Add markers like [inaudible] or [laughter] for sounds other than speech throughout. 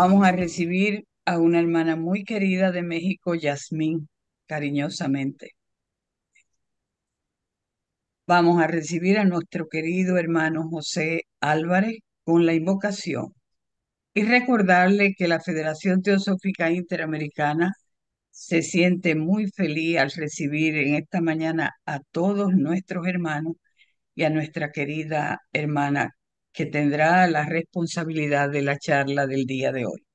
Vamos a recibir a una hermana muy querida de México, Yasmín, cariñosamente. Vamos a recibir a nuestro querido hermano José Álvarez con la invocación y recordarle que la Federación Teosófica Interamericana se siente muy feliz al recibir en esta mañana a todos nuestros hermanos y a nuestra querida hermana que tendrá la responsabilidad de la charla del día de hoy.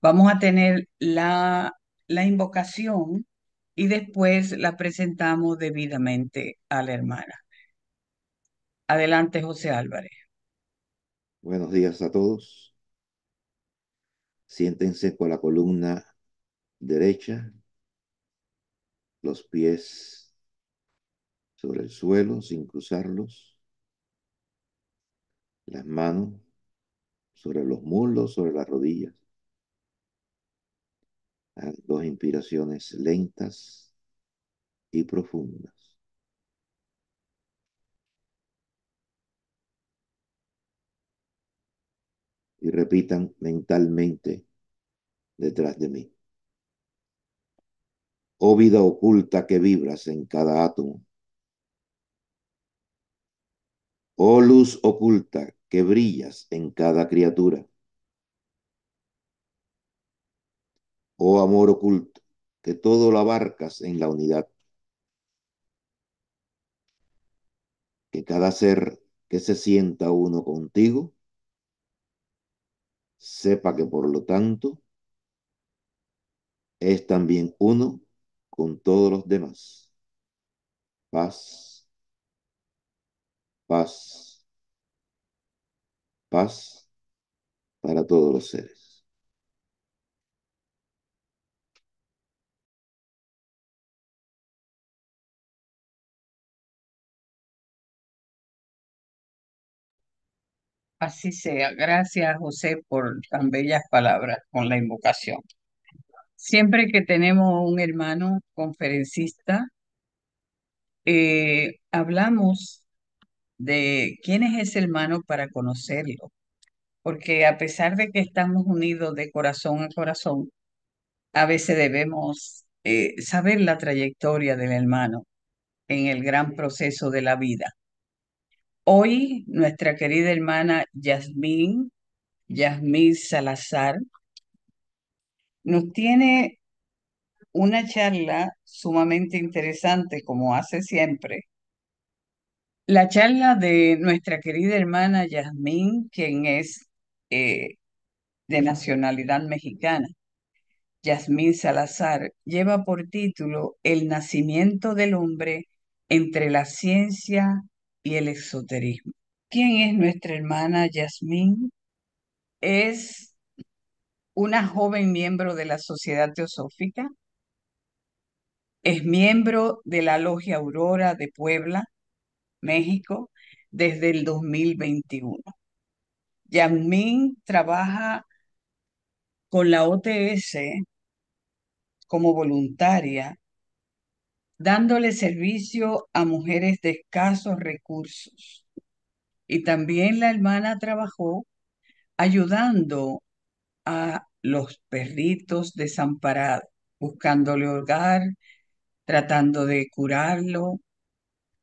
Vamos a tener la, la invocación y después la presentamos debidamente a la hermana. Adelante, José Álvarez. Buenos días a todos. Siéntense con la columna derecha, los pies sobre el suelo sin cruzarlos las manos sobre los muslos, sobre las rodillas. Ah, dos inspiraciones lentas y profundas. Y repitan mentalmente detrás de mí. Oh vida oculta que vibras en cada átomo. Oh luz oculta que brillas en cada criatura. Oh amor oculto, que todo lo abarcas en la unidad. Que cada ser que se sienta uno contigo, sepa que por lo tanto es también uno con todos los demás. Paz, paz paz para todos los seres. Así sea. Gracias, José, por tan bellas palabras con la invocación. Siempre que tenemos un hermano conferencista, eh, hablamos de quién es ese hermano para conocerlo. Porque a pesar de que estamos unidos de corazón a corazón, a veces debemos eh, saber la trayectoria del hermano en el gran proceso de la vida. Hoy nuestra querida hermana Yasmín, Yasmín Salazar, nos tiene una charla sumamente interesante, como hace siempre, la charla de nuestra querida hermana Yasmín, quien es eh, de nacionalidad mexicana. Yasmín Salazar lleva por título El nacimiento del hombre entre la ciencia y el esoterismo. ¿Quién es nuestra hermana Yasmín? Es una joven miembro de la Sociedad Teosófica, es miembro de la Logia Aurora de Puebla, México, desde el 2021. Yamin trabaja con la OTS como voluntaria, dándole servicio a mujeres de escasos recursos. Y también la hermana trabajó ayudando a los perritos desamparados, buscándole hogar, tratando de curarlo,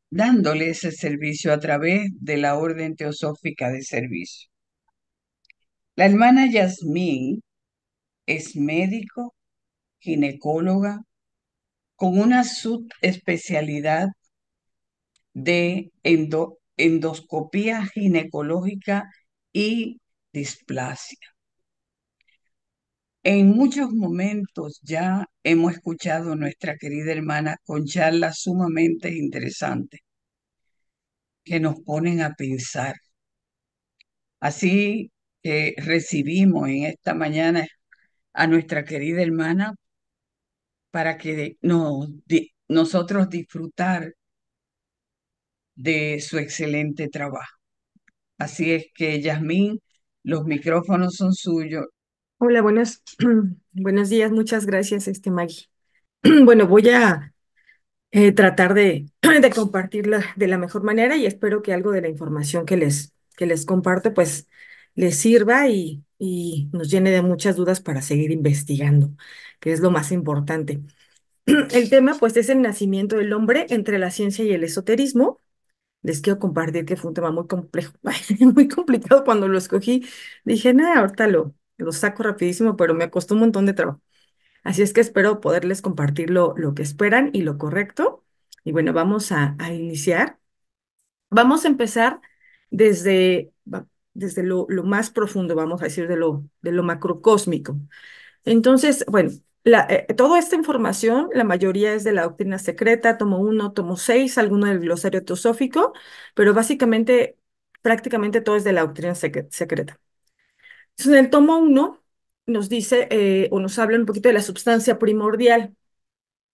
dándole ese servicio a través de la Orden Teosófica de Servicio. La hermana Yasmín es médico, ginecóloga, con una subespecialidad de endoscopía ginecológica y displasia. En muchos momentos ya hemos escuchado a nuestra querida hermana con charlas sumamente interesantes que nos ponen a pensar. Así que recibimos en esta mañana a nuestra querida hermana para que nosotros disfrutar de su excelente trabajo. Así es que, Yasmín, los micrófonos son suyos Hola, buenas, [clears throat] buenos días, muchas gracias, este Maggie. [clears throat] Bueno, voy a eh, tratar de, [clears throat] de, compartirla de la mejor manera y espero que algo de la información que les, que les comparto pues les sirva y, y nos llene de muchas dudas para seguir investigando, que es lo más importante. El tema pues es el nacimiento del hombre entre la ciencia y el esoterismo. Les quiero compartir que fue un tema muy complejo, [laughs] muy complicado cuando lo escogí. Dije, nada, ahorita lo saco rapidísimo, pero me costó un montón de trabajo. Así es que espero poderles compartir lo, que esperan y lo correcto. Y bueno, vamos a, iniciar. Vamos a empezar desde, desde lo, más profundo, vamos a decir, de lo, de lo macrocósmico. Entonces, bueno, eh, toda esta información, la mayoría es de la doctrina secreta, tomo uno, tomo seis, alguno del glosario teosófico, pero básicamente, prácticamente todo es de la doctrina secreta. Entonces, en el tomo 1 nos dice eh, o nos habla un poquito de la sustancia primordial.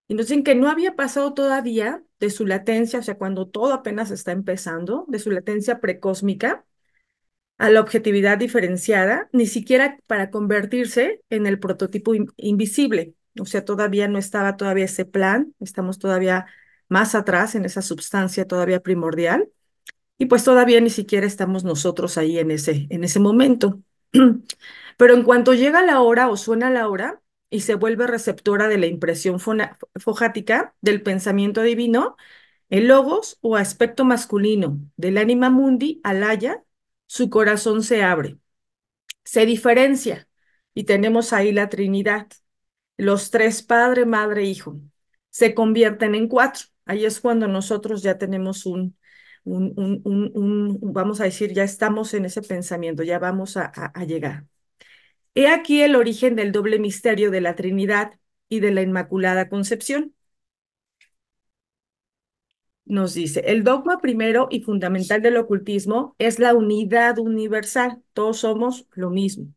Y nos dicen que no había pasado todavía de su latencia, o sea, cuando todo apenas está empezando, de su latencia precósmica a la objetividad diferenciada, ni siquiera para convertirse en el prototipo invisible. O sea, todavía no estaba todavía ese plan, estamos todavía más atrás en esa sustancia todavía primordial. Y pues todavía ni siquiera estamos nosotros ahí en ese, en ese momento. Pero en cuanto llega la hora o suena la hora y se vuelve receptora de la impresión fojática del pensamiento divino, el logos o aspecto masculino del anima mundi alaya, su corazón se abre, se diferencia y tenemos ahí la Trinidad, los tres Padre, Madre, Hijo, se convierten en cuatro. Ahí es cuando nosotros ya tenemos un un, un, un, vamos a decir, ya estamos en ese pensamiento, ya vamos a llegar. He aquí el origen del doble misterio de la Trinidad y de la Inmaculada Concepción. Nos dice, el dogma primero y fundamental del ocultismo es la unidad universal, todos somos lo mismo.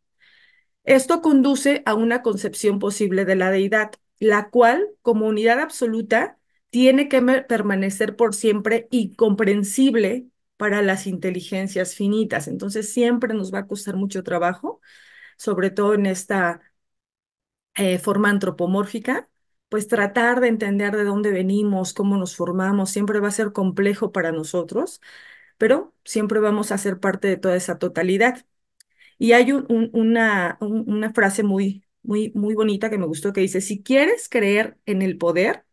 Esto conduce a una concepción posible de la deidad, la cual, como unidad absoluta, tiene que permanecer por siempre y comprensible para las inteligencias finitas. Entonces siempre nos va a costar mucho trabajo, sobre todo en esta eh, forma antropomórfica, pues tratar de entender de dónde venimos, cómo nos formamos, siempre va a ser complejo para nosotros, pero siempre vamos a ser parte de toda esa totalidad. Y hay una, una frase muy, muy, muy bonita que me gustó que dice, si quieres creer en el poder,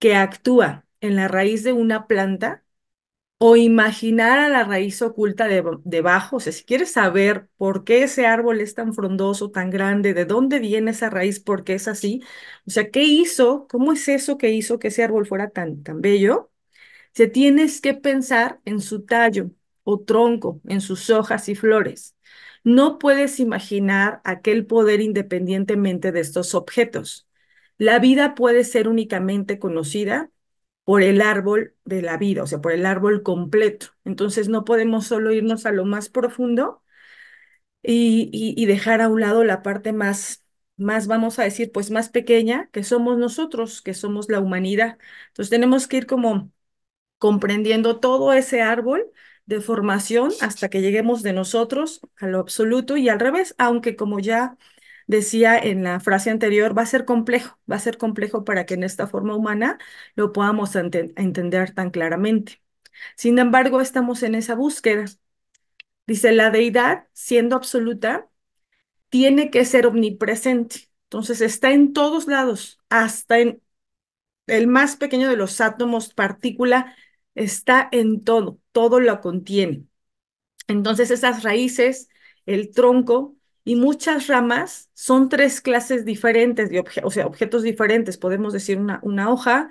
que actúa en la raíz de una planta o imaginar a la raíz oculta debajo. o sea, si quieres saber por qué ese árbol es tan frondoso, tan grande, de dónde viene esa raíz, por qué es así, o sea, ¿qué hizo? ¿Cómo es eso que hizo que ese árbol fuera tan, tan bello? Se tienes que pensar en su tallo o tronco, en sus hojas y flores. No puedes imaginar aquel poder independientemente de estos objetos. La vida puede ser únicamente conocida por el árbol de la vida, o sea, por el árbol completo. Entonces no podemos solo irnos a lo más profundo y, dejar a un lado la parte más, más, vamos a decir, pues más pequeña, que somos nosotros, que somos la humanidad. Entonces tenemos que ir como comprendiendo todo ese árbol de formación hasta que lleguemos de nosotros a lo absoluto y al revés, aunque como ya decía en la frase anterior, va a ser complejo, va a ser complejo para que en esta forma humana lo podamos entender tan claramente. Sin embargo, estamos en esa búsqueda. Dice, la deidad, siendo absoluta, tiene que ser omnipresente. Entonces está en todos lados, hasta en el más pequeño de los átomos, partícula, está en todo, todo lo contiene. Entonces esas raíces, el tronco, y muchas ramas son tres clases diferentes de o sea, objetos diferentes. Podemos decir una, una hoja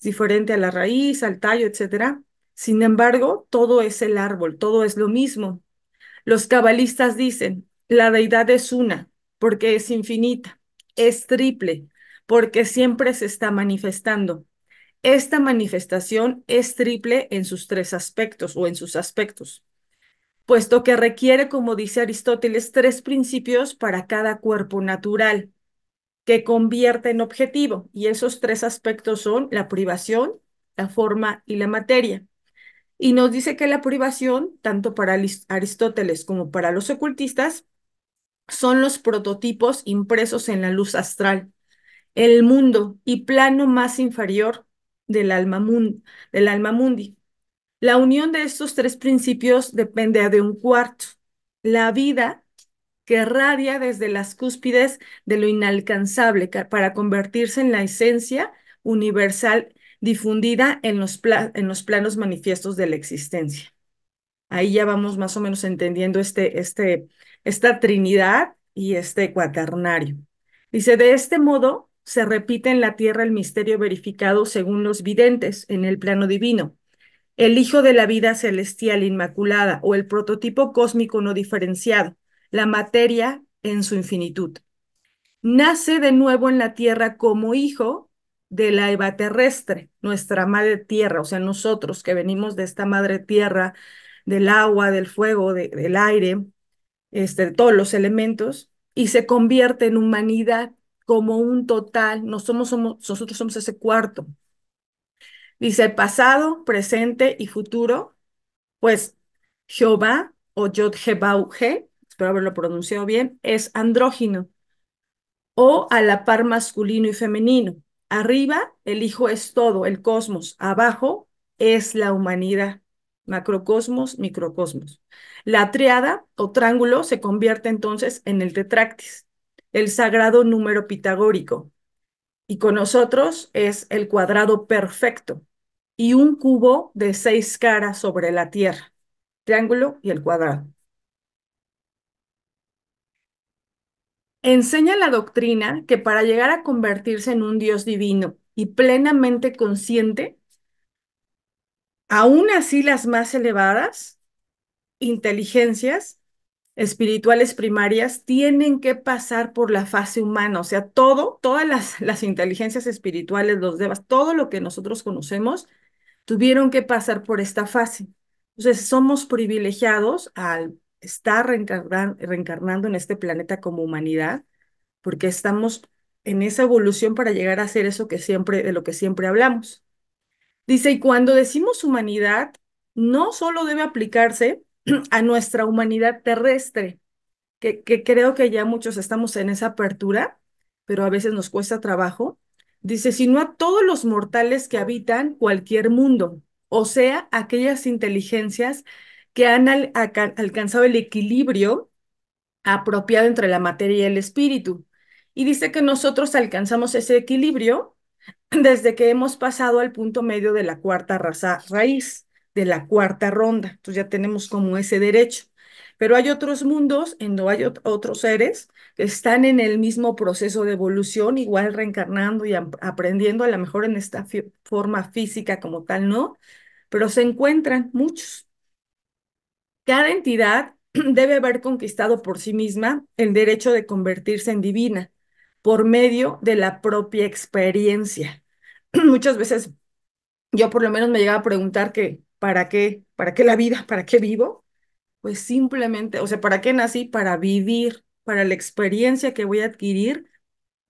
diferente a la raíz, al tallo, etc. Sin embargo, todo es el árbol, todo es lo mismo. Los cabalistas dicen, la deidad es una, porque es infinita, es triple, porque siempre se está manifestando. Esta manifestación es triple en sus tres aspectos o en sus aspectos puesto que requiere, como dice Aristóteles, tres principios para cada cuerpo natural que convierte en objetivo. Y esos tres aspectos son la privación, la forma y la materia. Y nos dice que la privación, tanto para Aristóteles como para los ocultistas, son los prototipos impresos en la luz astral, el mundo y plano más inferior del alma, mundi, del alma mundi. La unión de estos tres principios depende de un cuarto, la vida que radia desde las cúspides de lo inalcanzable para convertirse en la esencia universal difundida en los, planos manifiestos de la existencia. Ahí ya vamos más o menos entendiendo este, este, esta trinidad y este cuaternario. Dice, de este modo se repite en la tierra el misterio verificado según los videntes en el plano divino, el Hijo de la vida celestial inmaculada o el prototipo cósmico no diferenciado, la materia en su infinitud. Nace de nuevo en la tierra como hijo de la Eva terrestre, nuestra madre tierra, o sea, nosotros que venimos de esta madre tierra, del agua, del fuego, del aire, este, de todos los elementos, y se convierte en humanidad como un total. somos, nosotros somos ese cuarto, Dice pasado, presente y futuro, pues Jehová o yod espero haberlo pronunciado bien, es andrógino o a la par masculino y femenino. Arriba, el hijo es todo, el cosmos. Abajo es la humanidad, macrocosmos, microcosmos. La triada o triángulo se convierte entonces en el tetractis, el sagrado número pitagórico. Y con nosotros es el cuadrado perfecto, y un cubo de seis caras sobre la Tierra, triángulo y el cuadrado. Enseña la doctrina que para llegar a convertirse en un Dios divino y plenamente consciente, aún así las más elevadas inteligencias espirituales primarias tienen que pasar por la fase humana, o sea, todo, todas las, las inteligencias espirituales, los devas, todo lo que nosotros conocemos, tuvieron que pasar por esta fase. Entonces, somos privilegiados al estar reencarnando en este planeta como humanidad, porque estamos en esa evolución para llegar a ser eso que siempre, de lo que siempre hablamos. Dice, y cuando decimos humanidad, no solo debe aplicarse [clears throat] a nuestra humanidad terrestre, que, que creo que ya muchos estamos en esa apertura, pero a veces nos cuesta trabajo, Dice, sino a todos los mortales que habitan cualquier mundo, o sea, aquellas inteligencias que han alcanzado el equilibrio apropiado entre la materia y el espíritu. Y dice que nosotros alcanzamos ese equilibrio [clears throat] desde que hemos pasado al punto medio de la cuarta raza raíz, de la cuarta ronda. Entonces ya tenemos como ese derecho. Pero hay otros mundos en donde hay otros seres están en el mismo proceso de evolución, igual reencarnando y aprendiendo, a lo mejor en esta forma física como tal, ¿no? Pero se encuentran muchos. Cada entidad [clears throat] debe haber conquistado por sí misma el derecho de convertirse en divina por medio de la propia experiencia. [clears throat] Muchas veces yo por lo menos me llegaba a preguntar que, ¿para qué? ¿Para qué la vida? ¿Para qué vivo? Pues simplemente, o sea, ¿para qué nací? Para vivir para la experiencia que voy a adquirir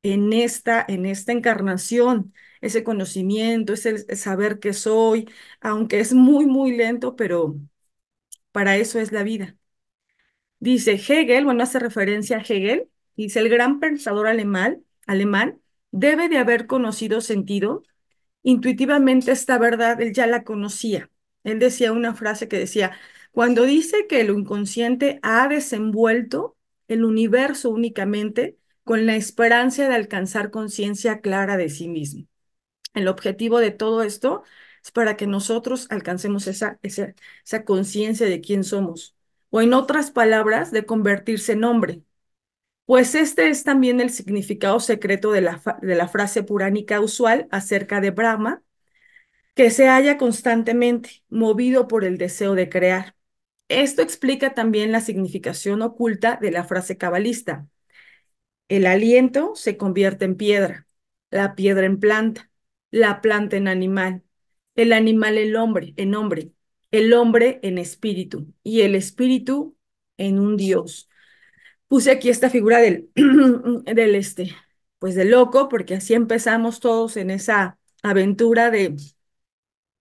en esta, en esta encarnación, ese conocimiento, ese saber que soy, aunque es muy, muy lento, pero para eso es la vida. Dice Hegel, bueno, hace referencia a Hegel, dice el gran pensador alemán, alemán debe de haber conocido sentido. Intuitivamente esta verdad él ya la conocía. Él decía una frase que decía, cuando dice que lo inconsciente ha desenvuelto el universo únicamente con la esperanza de alcanzar conciencia clara de sí mismo. El objetivo de todo esto es para que nosotros alcancemos esa, esa, conciencia de quién somos, o en otras palabras, de convertirse en hombre. Pues este es también el significado secreto de la, de la frase puránica usual acerca de Brahma, que se halla constantemente movido por el deseo de crear. Esto explica también la significación oculta de la frase cabalista. El aliento se convierte en piedra, la piedra en planta, la planta en animal, el animal en hombre, en hombre, el hombre en espíritu y el espíritu en un dios. Puse aquí esta figura del, [clears throat] del este, pues del loco, porque así empezamos todos en esa aventura de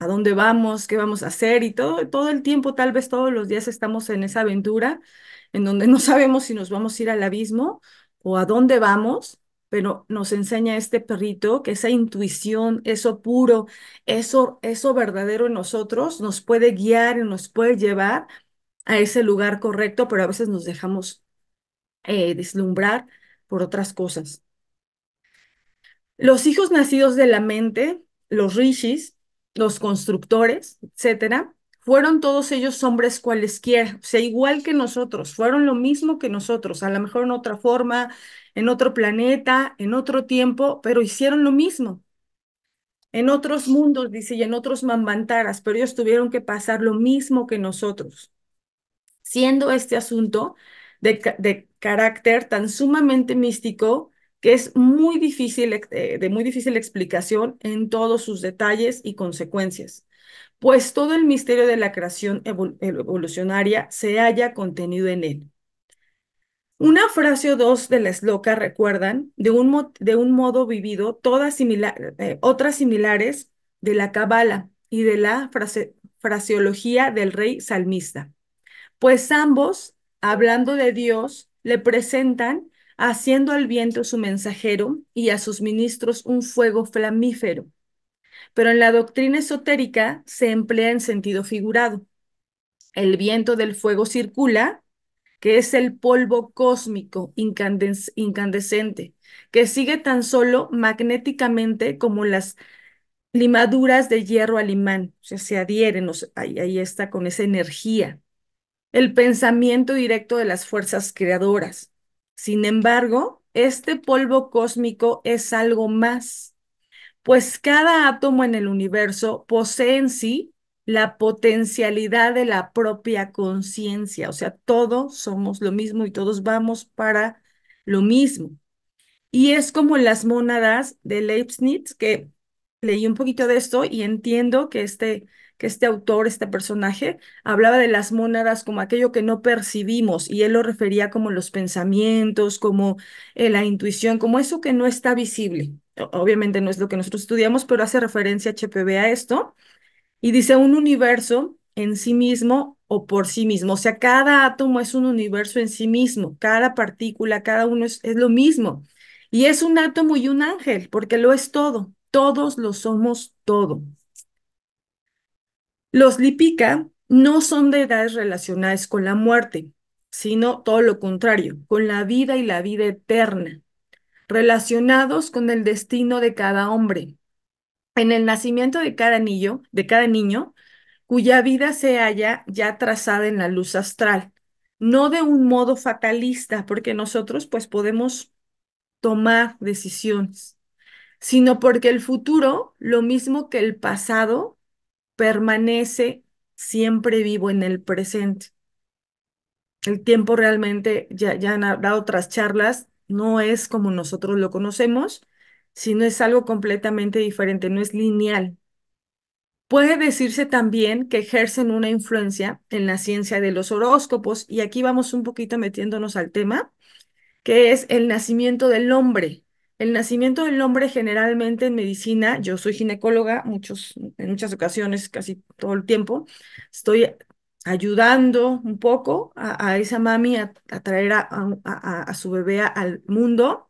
a dónde vamos, qué vamos a hacer y todo, todo el tiempo, tal vez todos los días estamos en esa aventura en donde no [laughs] sabemos si nos vamos a ir al abismo o a dónde vamos, pero nos enseña este perrito que esa intuición, eso puro, eso, eso verdadero en nosotros nos puede guiar y nos puede llevar a ese lugar correcto, pero a veces nos dejamos eh, deslumbrar por otras cosas. Los hijos nacidos de la mente, los rishis, los constructores, etcétera, fueron todos ellos hombres cualesquiera, o sea, igual que nosotros, fueron lo mismo que nosotros, a lo mejor en otra forma, en otro planeta, en otro tiempo, pero hicieron lo mismo. En otros mundos, dice, y en otros mambantaras, pero ellos tuvieron que pasar lo mismo que nosotros. Siendo este asunto de, de carácter tan sumamente místico que es muy difícil, eh, de muy difícil explicación en todos sus detalles y consecuencias, pues todo el misterio de la creación eh, evolucionaria se haya contenido en él. Una frase o dos de la esloca recuerdan, de un, de un modo vivido, eh, otras similares de la cabala y de la frase fraseología del rey salmista, pues ambos, hablando de Dios, le presentan haciendo al viento su mensajero y a sus ministros un fuego flamífero. Pero en la doctrina esotérica se emplea en sentido figurado. El viento del fuego circula, que es el polvo cósmico incandescente, que sigue tan solo magnéticamente como las limaduras de hierro al imán, o sea, se adhieren, ahí está con esa energía. El pensamiento directo de las fuerzas creadoras, sin embargo, este polvo cósmico es algo más, pues cada átomo en el universo posee en sí la potencialidad de la propia conciencia, o sea, todos somos lo mismo y todos vamos para lo mismo. Y es como las mónadas de Leibniz, que leí un poquito de esto y entiendo que este que este autor, este personaje, hablaba de las mónadas como aquello que no percibimos y él lo refería como los pensamientos, como eh, la intuición, como eso que no está visible. Obviamente no es lo que nosotros estudiamos, pero hace referencia HPV a esto. Y dice un universo en sí mismo o por sí mismo. O sea, cada átomo es un universo en sí mismo, cada partícula, cada uno es, lo mismo. Y es un átomo y un ángel, porque lo es todo. Todos lo somos todo. Los Lipica no son de edades relacionadas con la muerte, sino todo lo contrario, con la vida y la vida eterna, relacionados con el destino de cada hombre. En el nacimiento de cada niño, de cada niño, cuya vida se halla ya trazada en la luz astral, no de un modo fatalista, porque nosotros pues podemos tomar decisiones, sino porque el futuro, lo mismo que el pasado, permanece siempre vivo en el presente. El tiempo realmente, ya, ya han dado otras charlas, no es como nosotros lo conocemos, sino es algo completamente diferente, no es lineal. Puede decirse también que ejercen una influencia en la ciencia de los horóscopos, y aquí vamos un poquito metiéndonos al tema, que es el nacimiento del hombre. El nacimiento del hombre generalmente en medicina, yo soy ginecóloga muchos, en muchas ocasiones, casi todo el tiempo, estoy ayudando un poco a, esa mami a, traer a, su bebé al mundo,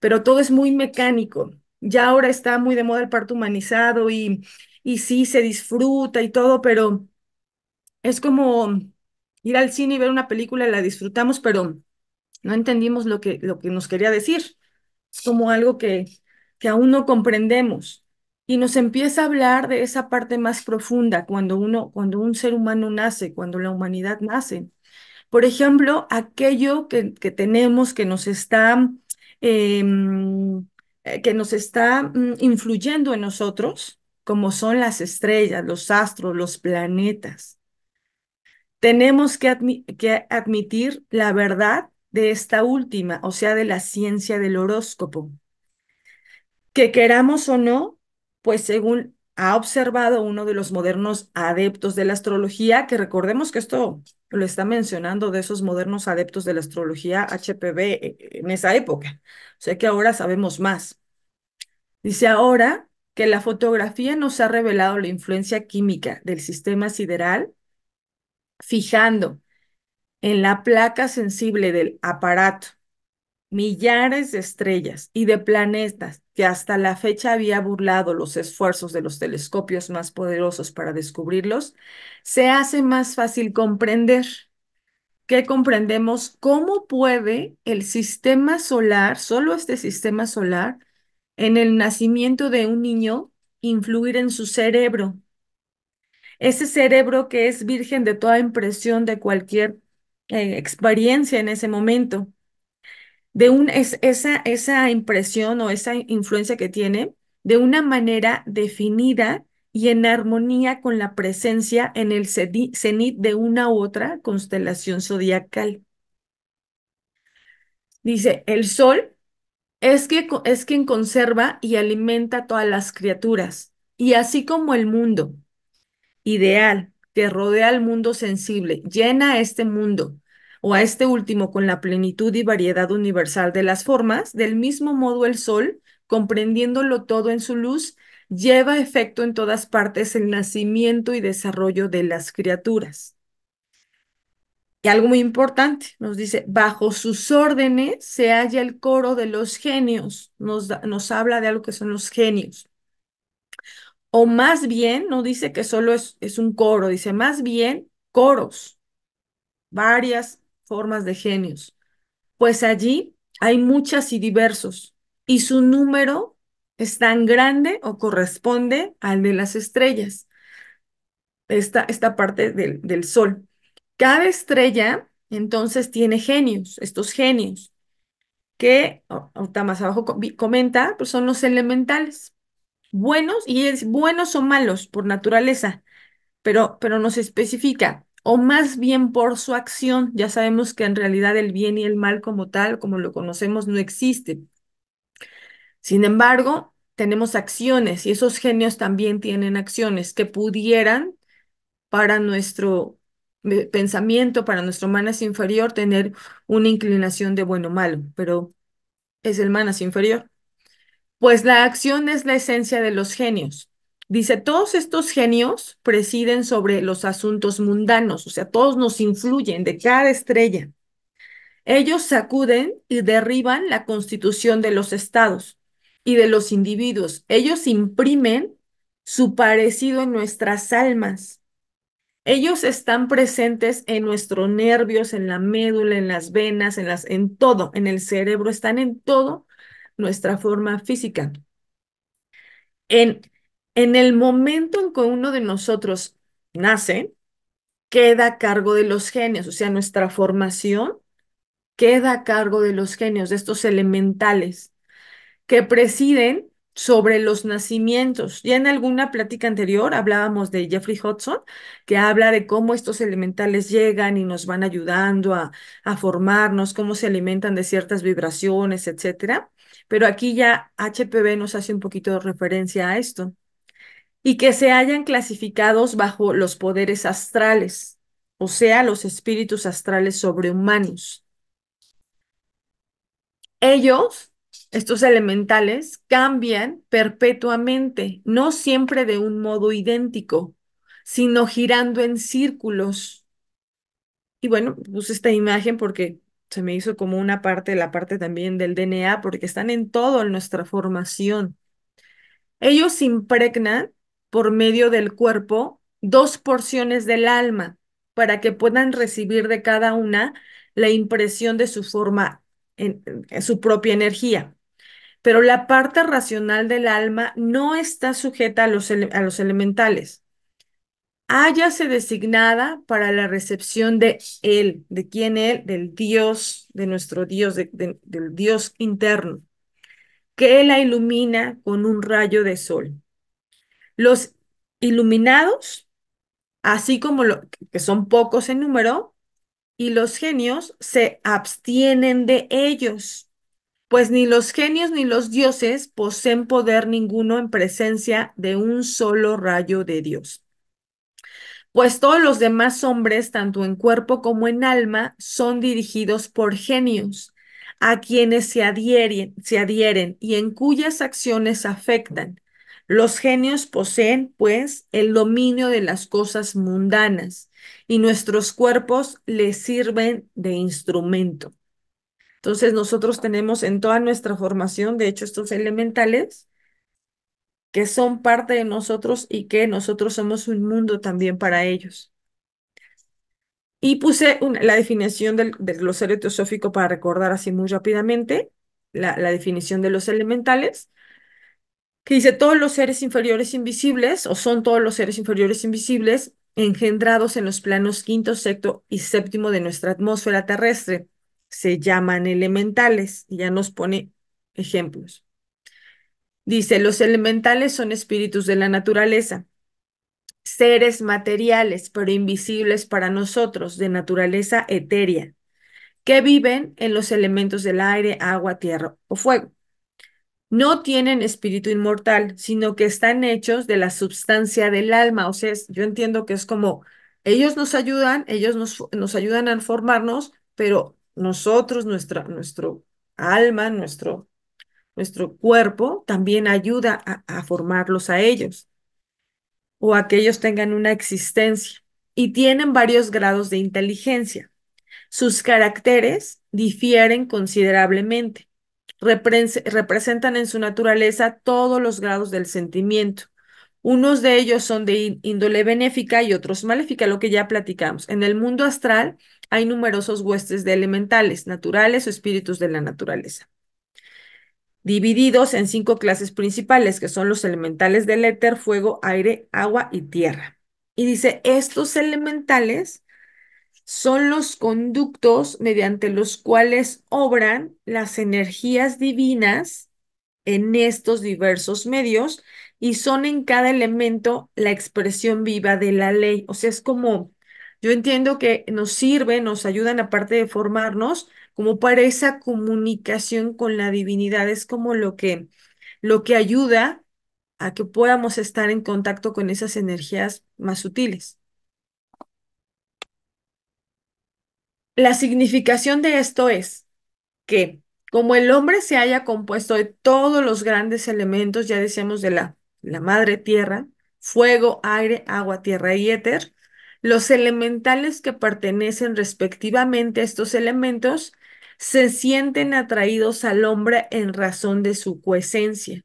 pero todo es muy mecánico. Ya ahora está muy de moda el parto humanizado y, y sí se disfruta y todo, pero es como ir al cine y ver una película, la disfrutamos, pero no entendimos lo que, lo que nos quería decir como algo que, que aún no comprendemos. Y nos empieza a hablar de esa parte más profunda cuando uno, cuando un ser humano nace, cuando la humanidad nace. Por ejemplo, aquello que, tenemos que nos está, em, eh, que nos está mm, influyendo en nosotros, como son las estrellas, los astros, los planetas. Tenemos que admitir la verdad de esta última, o sea, de la ciencia del horóscopo. Que queramos o no, pues según ha observado uno de los modernos adeptos de la astrología, que recordemos que esto lo está mencionando de esos modernos adeptos de la astrología HPV eh, en esa época, o sea que ahora sabemos más. Dice ahora que la fotografía nos ha revelado la influencia química del sistema sideral, fijando en la placa sensible del aparato millares de estrellas y de planetas que hasta la fecha había burlado los esfuerzos de los telescopios más poderosos para descubrirlos, se hace más fácil comprender que comprendemos cómo puede el sistema solar, solo este sistema solar, en el nacimiento de un niño, influir en su cerebro. Ese cerebro que es virgen de toda impresión de cualquier eh, experiencia en ese momento, de un, esa, esa impresión o esa influencia que tiene de una manera definida y en armonía con la presencia en el cenit de una u otra constelación zodiacal. Dice, el sol es, que, es quien conserva y alimenta todas las criaturas, y así como el mundo ideal, que rodea al mundo sensible, llena a este mundo o a este último con la plenitud y variedad universal de las formas, del mismo modo el sol, comprendiéndolo todo en su luz, lleva efecto en todas partes el nacimiento y desarrollo de las criaturas. Y algo muy importante, nos dice, bajo sus órdenes se halla el coro de los genios, nos, nos habla de algo que son los genios o más bien, no dice que solo es, es un coro, dice más bien coros, varias formas de genios. Pues allí hay muchas y diversos, y su número es tan grande o corresponde al de las estrellas, esta, esta parte del, del sol. Cada estrella entonces tiene genios, estos genios, que está más abajo comenta, pues son los elementales buenos y es buenos o malos por naturaleza, pero, pero nos especifica, o más bien por su acción. Ya sabemos que en realidad el bien y el mal como tal, como lo conocemos, no existe. Sin embargo, tenemos acciones y esos genios también tienen acciones que pudieran para nuestro eh, pensamiento, para nuestro manas inferior, tener una inclinación de bueno o malo, pero es el manas inferior. Pues la acción es la esencia de los genios. Dice, todos estos genios presiden sobre los asuntos mundanos, o sea, todos nos influyen de cada estrella. Ellos sacuden y derriban la constitución de los estados y de los individuos. Ellos imprimen su parecido en nuestras almas. Ellos están presentes en nuestros nervios, en la médula, en las venas, en las en todo, en el cerebro, están en todo nuestra forma física. En, el momento en que uno de nosotros nace, queda a cargo de los genios, o sea, nuestra formación queda a cargo de los genios, de estos elementales que presiden sobre los nacimientos. Ya en alguna plática anterior hablábamos de Jeffrey Hudson, que habla de cómo estos elementales llegan y nos van ayudando a, a formarnos, cómo se alimentan de ciertas vibraciones, etcétera. Pero aquí ya HPV nos hace un poquito de referencia a esto. Y que se hayan clasificados bajo los poderes astrales, o sea, los espíritus astrales sobrehumanos. Ellos, estos elementales, cambian perpetuamente, no siempre de un modo idéntico, sino girando en círculos. Y bueno, puse esta imagen porque se me hizo como una parte, la parte también del DNA, porque están en toda nuestra formación. Ellos impregnan por medio del cuerpo dos porciones del alma para que puedan recibir de cada una la impresión de su forma, su propia energía. Pero la parte racional del alma no está sujeta a los, a los elementales háyase designada para la recepción de Él, de quién Él, del Dios, de nuestro Dios, del Dios interno, que Él la ilumina con un rayo de sol. Los iluminados, así como los que son pocos en número, y los genios se abstienen de ellos, pues ni los genios ni los dioses poseen poder ninguno en presencia de un solo rayo de Dios pues todos los demás hombres, tanto en cuerpo como en alma, son dirigidos por genios, a quienes se adhieren, y en cuyas acciones afectan. Los genios poseen, pues, el dominio de las cosas mundanas y nuestros cuerpos les sirven de instrumento. Entonces, nosotros tenemos en toda nuestra formación, de hecho, estos elementales, que son parte de nosotros y que nosotros somos un mundo también para ellos. Y puse la definición del, del, glosario teosófico para recordar así muy rápidamente la, la definición de los elementales, que dice todos los seres inferiores invisibles, o son todos los seres inferiores invisibles, engendrados en los planos quinto, sexto y séptimo de nuestra atmósfera terrestre. Se llaman elementales, y ya nos pone ejemplos. Dice, los elementales son espíritus de la naturaleza, seres materiales, pero invisibles para nosotros, de naturaleza etérea, que viven en los elementos del aire, agua, tierra o fuego. No tienen espíritu inmortal, sino que están hechos de la substancia del alma. O sea, yo entiendo que es como, ellos nos ayudan, ellos nos, nos ayudan a formarnos, pero nosotros, nuestra, nuestro alma, nuestro nuestro cuerpo también ayuda a, formarlos a ellos o a que ellos tengan una existencia y tienen varios grados de inteligencia. Sus caracteres difieren considerablemente. representan en su naturaleza todos los grados del sentimiento. Unos de ellos son de índole benéfica y otros maléfica, lo que ya platicamos. En el mundo astral hay numerosos huestes de elementales, naturales o espíritus de la naturaleza divididos en cinco clases principales, que son los elementales del éter, fuego, aire, agua y tierra. Y dice, estos elementales son los conductos mediante los cuales obran las energías divinas en estos diversos medios y son en cada elemento la expresión viva de la ley. O sea, es como, yo entiendo que nos sirven, nos ayudan aparte de formarnos, como para esa comunicación con la divinidad. Es como lo que, lo que ayuda a que podamos estar en contacto con esas energías más sutiles. La significación de esto es que como el hombre se haya compuesto de todos los grandes elementos, ya decíamos de la, la madre tierra, fuego, aire, agua, tierra y éter, los elementales que pertenecen respectivamente a estos elementos se sienten atraídos al hombre en razón de su coesencia.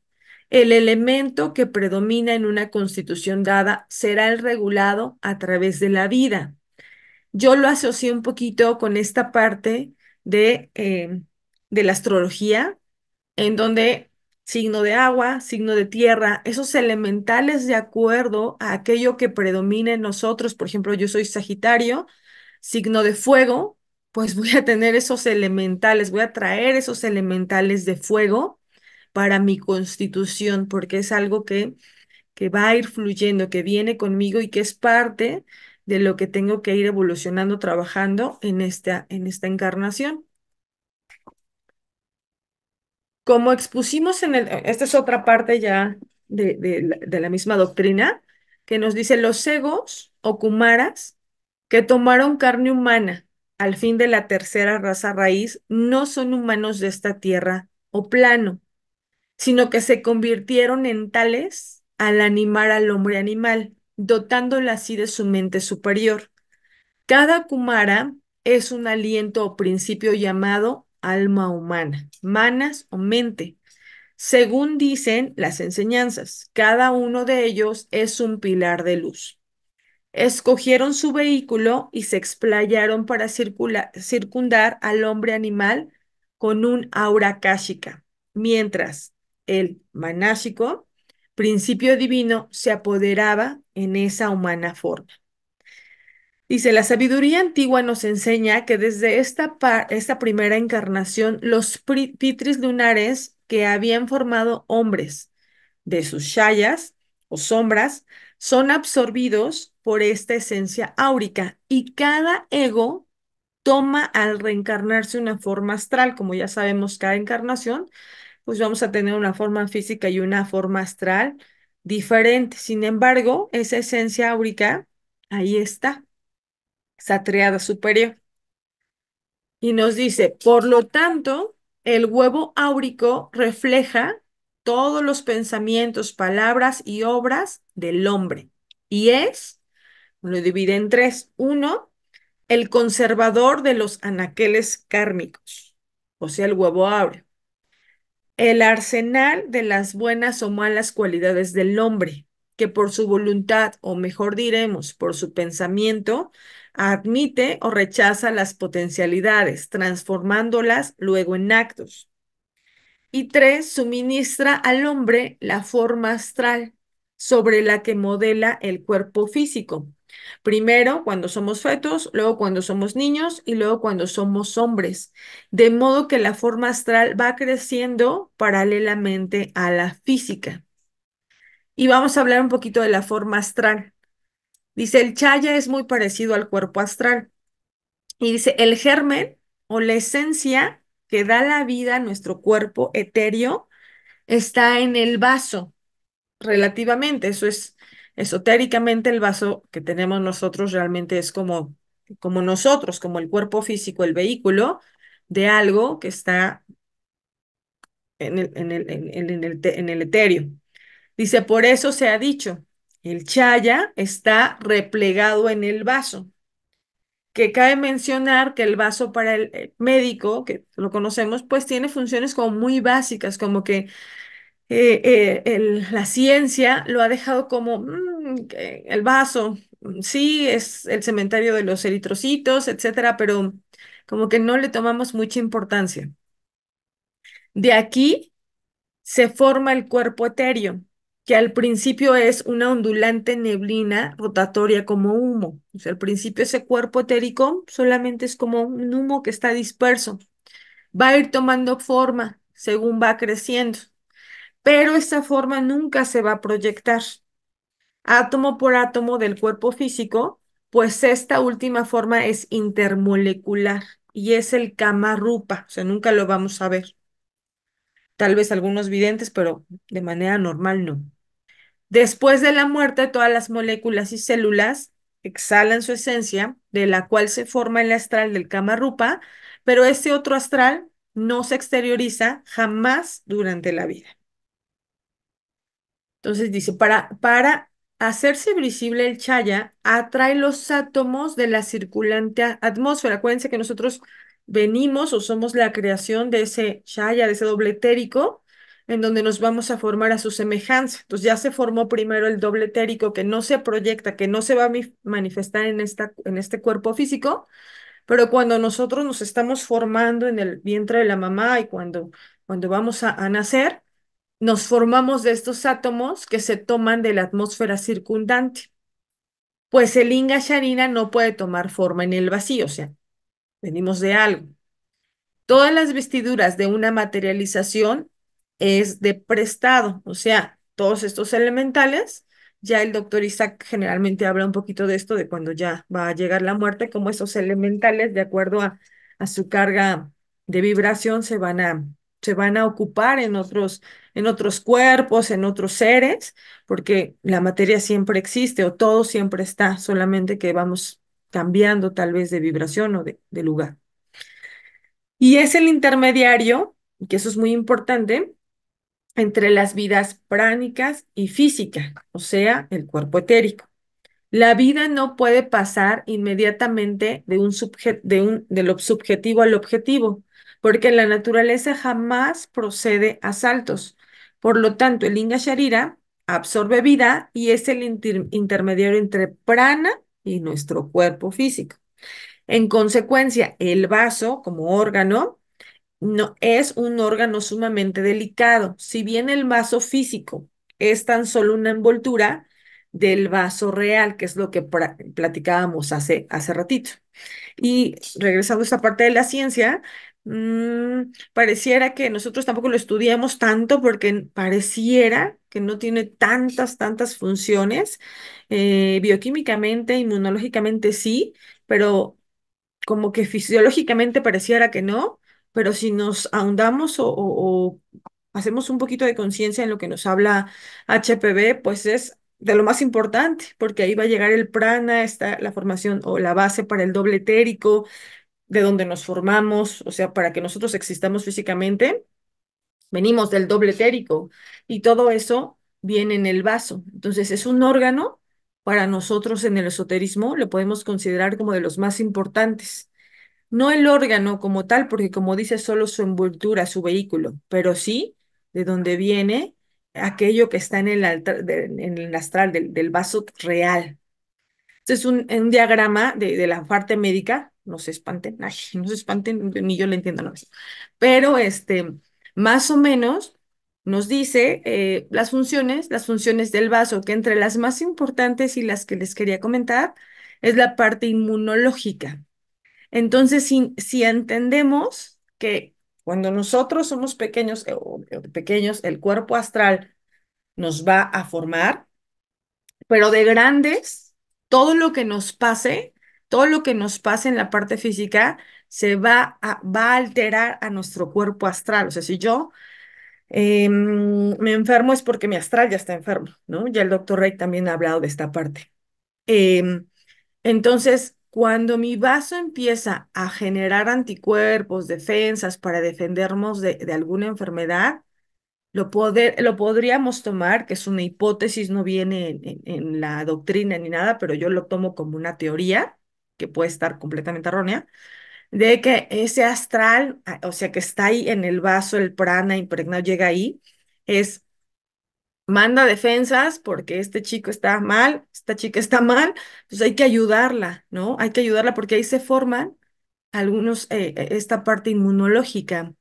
El elemento que predomina en una constitución dada será el regulado a través de la vida. Yo lo asocié un poquito con esta parte de, eh, de la astrología, en donde signo de agua, signo de tierra, esos elementales de acuerdo a aquello que predomina en nosotros. Por ejemplo, yo soy Sagitario, signo de fuego, pues voy a tener esos elementales, voy a traer esos elementales de fuego para mi constitución, porque es algo que, que va a ir fluyendo, que viene conmigo y que es parte de lo que tengo que ir evolucionando, trabajando en esta, en esta encarnación. Como expusimos en el, e, esta es otra parte ya de, de, de la misma doctrina, que nos dice los egos o kumaras que tomaron carne humana al fin de la tercera raza raíz, no son humanos de esta tierra o plano, sino que se convirtieron en tales al animar al hombre animal, dotándola así de su mente superior. Cada Kumara es un aliento o principio llamado alma humana, manas o mente. Según dicen las enseñanzas, cada uno de ellos es un pilar de luz. Escogieron su vehículo y se explayaron para circundar al hombre animal con un aura kashika, mientras el manásico, principio divino, se apoderaba en esa humana forma. Dice, la sabiduría antigua nos enseña que desde esta, esta primera encarnación, los pitris lunares que habían formado hombres de sus shayas o sombras son absorbidos por esta esencia áurica y cada ego toma al reencarnarse una forma astral, como ya sabemos, cada encarnación, pues vamos a tener una forma física y una forma astral diferente. Sin embargo, esa esencia áurica ahí está, satreada superior. Y nos dice, por lo tanto, el huevo áurico refleja todos los pensamientos, palabras y obras del hombre y es lo divide en tres. Uno, el conservador de los anaqueles kármicos, o sea, el huevo abre. El arsenal de las buenas o malas cualidades del hombre, que por su voluntad, o mejor diremos, por su pensamiento, admite o rechaza las potencialidades, transformándolas luego en actos. Y tres, suministra al hombre la forma astral sobre la que modela el cuerpo físico, Primero cuando somos fetos, luego cuando somos niños y luego cuando somos hombres. De modo que la forma astral va creciendo paralelamente a la física. Y vamos a hablar un poquito de la forma astral. Dice, el chaya es muy parecido al cuerpo astral. Y dice, el germen o la esencia que da la vida a nuestro cuerpo etéreo está en el vaso, relativamente, eso es Esotéricamente el vaso que tenemos nosotros realmente es como, como nosotros, como el cuerpo físico, el vehículo de algo que está en el, en el, el, en el etéreo. Dice, por eso se ha dicho, el chaya está replegado en el vaso que cabe mencionar que el vaso para el eh, médico, que lo conocemos, pues tiene funciones como muy básicas, como que eh, eh, la ciencia lo ha dejado como mm, el vaso, mm, sí, es el cementerio de los eritrocitos, etcétera, pero como que no le tomamos mucha importancia. De aquí se forma el cuerpo etéreo, que al principio es una ondulante neblina rotatoria como humo. sea, al principio ese cuerpo etérico solamente es como un humo que está disperso. Va a ir tomando forma según va creciendo pero esa forma nunca se va a proyectar. Átomo por átomo del cuerpo físico, pues esta última forma es intermolecular y es el kamarupa, o sea, nunca lo vamos a ver. Tal vez algunos videntes, pero de manera normal no. Después de la muerte, todas las moléculas y células exhalan su esencia, de la cual se forma el astral del kamarupa, pero ese otro astral no se exterioriza jamás durante la vida. Entonces dice, para, para hacerse visible el chaya, atrae los átomos de la circulante atmósfera. Acuérdense que nosotros venimos o somos la creación de ese chaya, de ese doble etérico, en donde nos vamos a formar a su semejanza. Entonces ya se formó primero el doble etérico que no se proyecta, que no se va a manifestar en, esta, en este cuerpo físico, pero cuando nosotros nos estamos formando en el vientre de la mamá y cuando, cuando vamos a nacer, nos formamos de estos átomos que se toman de la atmósfera circundante. Pues el Inga Sharina no puede tomar forma en el vacío, o sea, venimos de algo. Todas las vestiduras de una materialización es de prestado, o sea, todos estos elementales, ya el doctor Isaac generalmente habla un poquito de esto, de cuando ya va a llegar la muerte, como esos elementales, de acuerdo a su carga de vibración, se van a se van a ocupar en otros, en otros cuerpos, en otros seres, porque la materia siempre existe o todo siempre está, solamente que vamos cambiando tal vez de vibración o de, lugar. Y es el intermediario, que eso es muy importante, entre las vidas pránicas y física, o sea, el cuerpo etérico. La vida no puede pasar inmediatamente de un, de un subjetivo al objetivo, porque la naturaleza jamás procede a saltos. Por lo tanto, el Inga Sharira absorbe vida y es el intermediario entre prana y nuestro cuerpo físico. En consecuencia, el vaso como órgano no, es un órgano sumamente delicado. Si bien el vaso físico es tan solo una envoltura del vaso real, que es lo que platicábamos hace, hace ratito. Y regresando a esta parte de la ciencia, Mm, pareciera que nosotros tampoco lo estudiamos tanto porque pareciera que no tiene tantas, tantas funciones. Eh, bioquímicamente, inmunológicamente sí, pero como que fisiológicamente pareciera que no, pero si nos ahondamos o, o hacemos un poquito de conciencia en lo que nos habla HPV, pues es de lo más importante, porque ahí va a llegar el prana, está la formación o la base para el doble etérico, de donde nos formamos, o sea, para que nosotros existamos físicamente, venimos del doble etérico y todo eso viene en el vaso. Entonces es un órgano para nosotros en el esoterismo, lo podemos considerar como de los más importantes. No el órgano como tal, porque como dice, solo su envoltura, su vehículo, pero sí de donde viene aquello que está en el, en el astral del, vaso real. Este es un, un diagrama de, de la parte médica no se espanten, [laughs] no se espanten, ni yo le entiendo no Pero este, más o menos nos dice eh, las funciones, las funciones del vaso, que entre las más importantes y las que les quería comentar es la parte inmunológica. Entonces, si, si entendemos que cuando nosotros somos pequeños, eh, eh, pequeños, el cuerpo astral nos va a formar, pero de grandes, todo lo que nos pase todo lo que nos pasa en la parte física se va a, alterar a nuestro cuerpo astral. O sea, si yo em, me enfermo es porque mi astral ya está enfermo, ¿no? Ya el doctor Rey también ha hablado de esta parte. Em, entonces, cuando mi vaso empieza a generar anticuerpos, defensas para defendernos de, alguna enfermedad, lo, lo podríamos tomar, que es una hipótesis, no viene en la doctrina ni nada, pero yo lo tomo como una teoría, que puede estar completamente errónea, de que ese astral, ah, o sea, que está ahí en el vaso, el prana impregnado, llega ahí, es manda defensas porque este chico está mal, esta chica está [laughs] mal, pues hay que ayudarla, ¿no? Hay que ayudarla porque ahí se forman algunos, eh, e, esta parte inmunológica.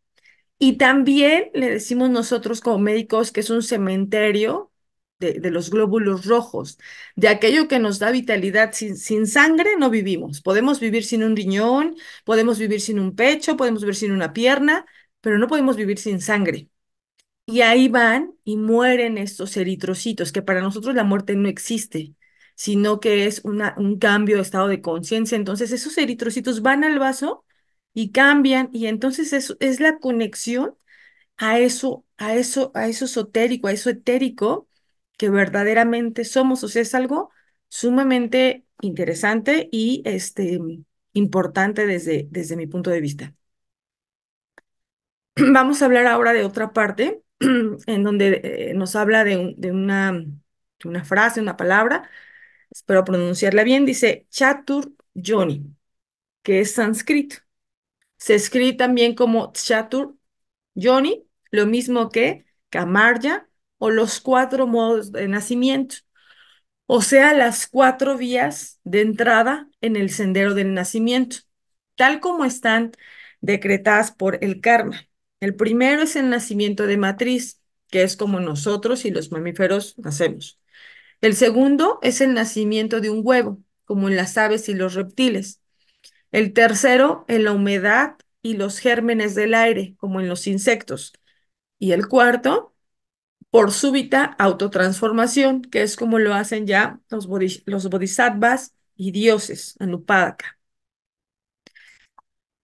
Y también le decimos nosotros como médicos que es un cementerio de, los glóbulos rojos, de aquello que nos da vitalidad. Sin, sangre no vivimos. Podemos vivir sin un riñón, podemos vivir sin un pecho, podemos vivir sin una pierna, pero no podemos vivir sin sangre. Y ahí van y mueren estos eritrocitos, que para nosotros la muerte no existe, sino que es una, un cambio de estado de conciencia. Entonces esos eritrocitos van al vaso y cambian, y entonces es, es la conexión a eso, a eso, a eso esotérico, a eso etérico, que verdaderamente somos. O sea, es algo sumamente interesante y este, importante desde, desde mi punto de vista. [clears throat] Vamos a hablar ahora de otra parte [clears throat] en donde eh, nos habla de, de, una, de una frase, una palabra, espero pronunciarla bien, dice Chatur Yoni, que es sánscrito. Se escribe también como Chatur Yoni, lo mismo que Kamarya, o los cuatro modos de nacimiento, o sea, las cuatro vías de entrada en el sendero del nacimiento, tal como están decretadas por el karma. El primero es el nacimiento de matriz, que es como nosotros y los mamíferos nacemos. El segundo es el nacimiento de un huevo, como en las aves y los reptiles. El tercero, en la humedad y los gérmenes del aire, como en los insectos. Y el cuarto, por súbita autotransformación, que es como lo hacen ya los, los bodhisattvas y dioses, Anupadaka.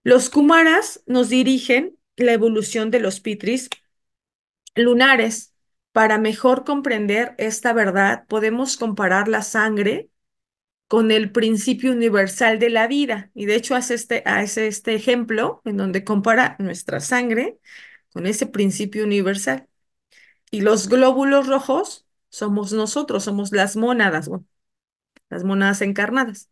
Los Kumaras nos dirigen la evolución de los Pitris lunares. Para mejor comprender esta verdad, podemos comparar la sangre con el principio universal de la vida. Y de hecho hace este, hace este ejemplo en donde compara nuestra sangre con ese principio universal. Y los glóbulos rojos somos nosotros, somos las mónadas, las mónadas encarnadas.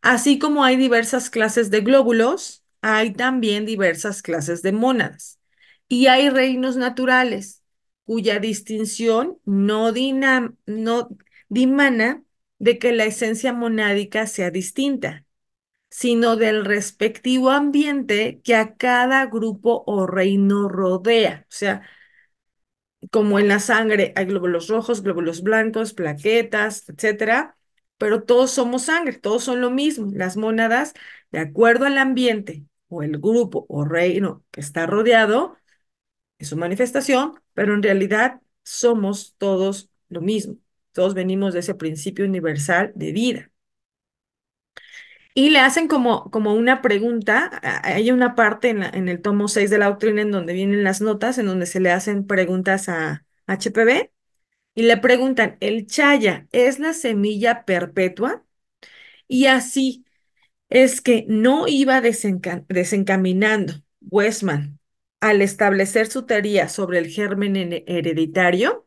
Así como hay diversas clases de glóbulos, hay también diversas clases de mónadas. Y hay reinos naturales cuya distinción no, no dimana de que la esencia monádica sea distinta, sino del respectivo ambiente que a cada grupo o reino rodea. O sea, como en la sangre hay glóbulos rojos, glóbulos blancos, plaquetas, etcétera, pero todos somos sangre, todos son lo mismo. Las mónadas, de acuerdo al ambiente o el grupo o reino que está rodeado, es su manifestación, pero en realidad somos todos lo mismo. Todos venimos de ese principio universal de vida y le hacen como, como una pregunta. Ah, hay una parte en, el tomo 6 de la doctrina en donde vienen las notas, en donde se le hacen preguntas a HPV y le preguntan, ¿el chaya es la semilla perpetua? Y así es que no iba desencaminando Westman al establecer su teoría sobre el germen hereditario.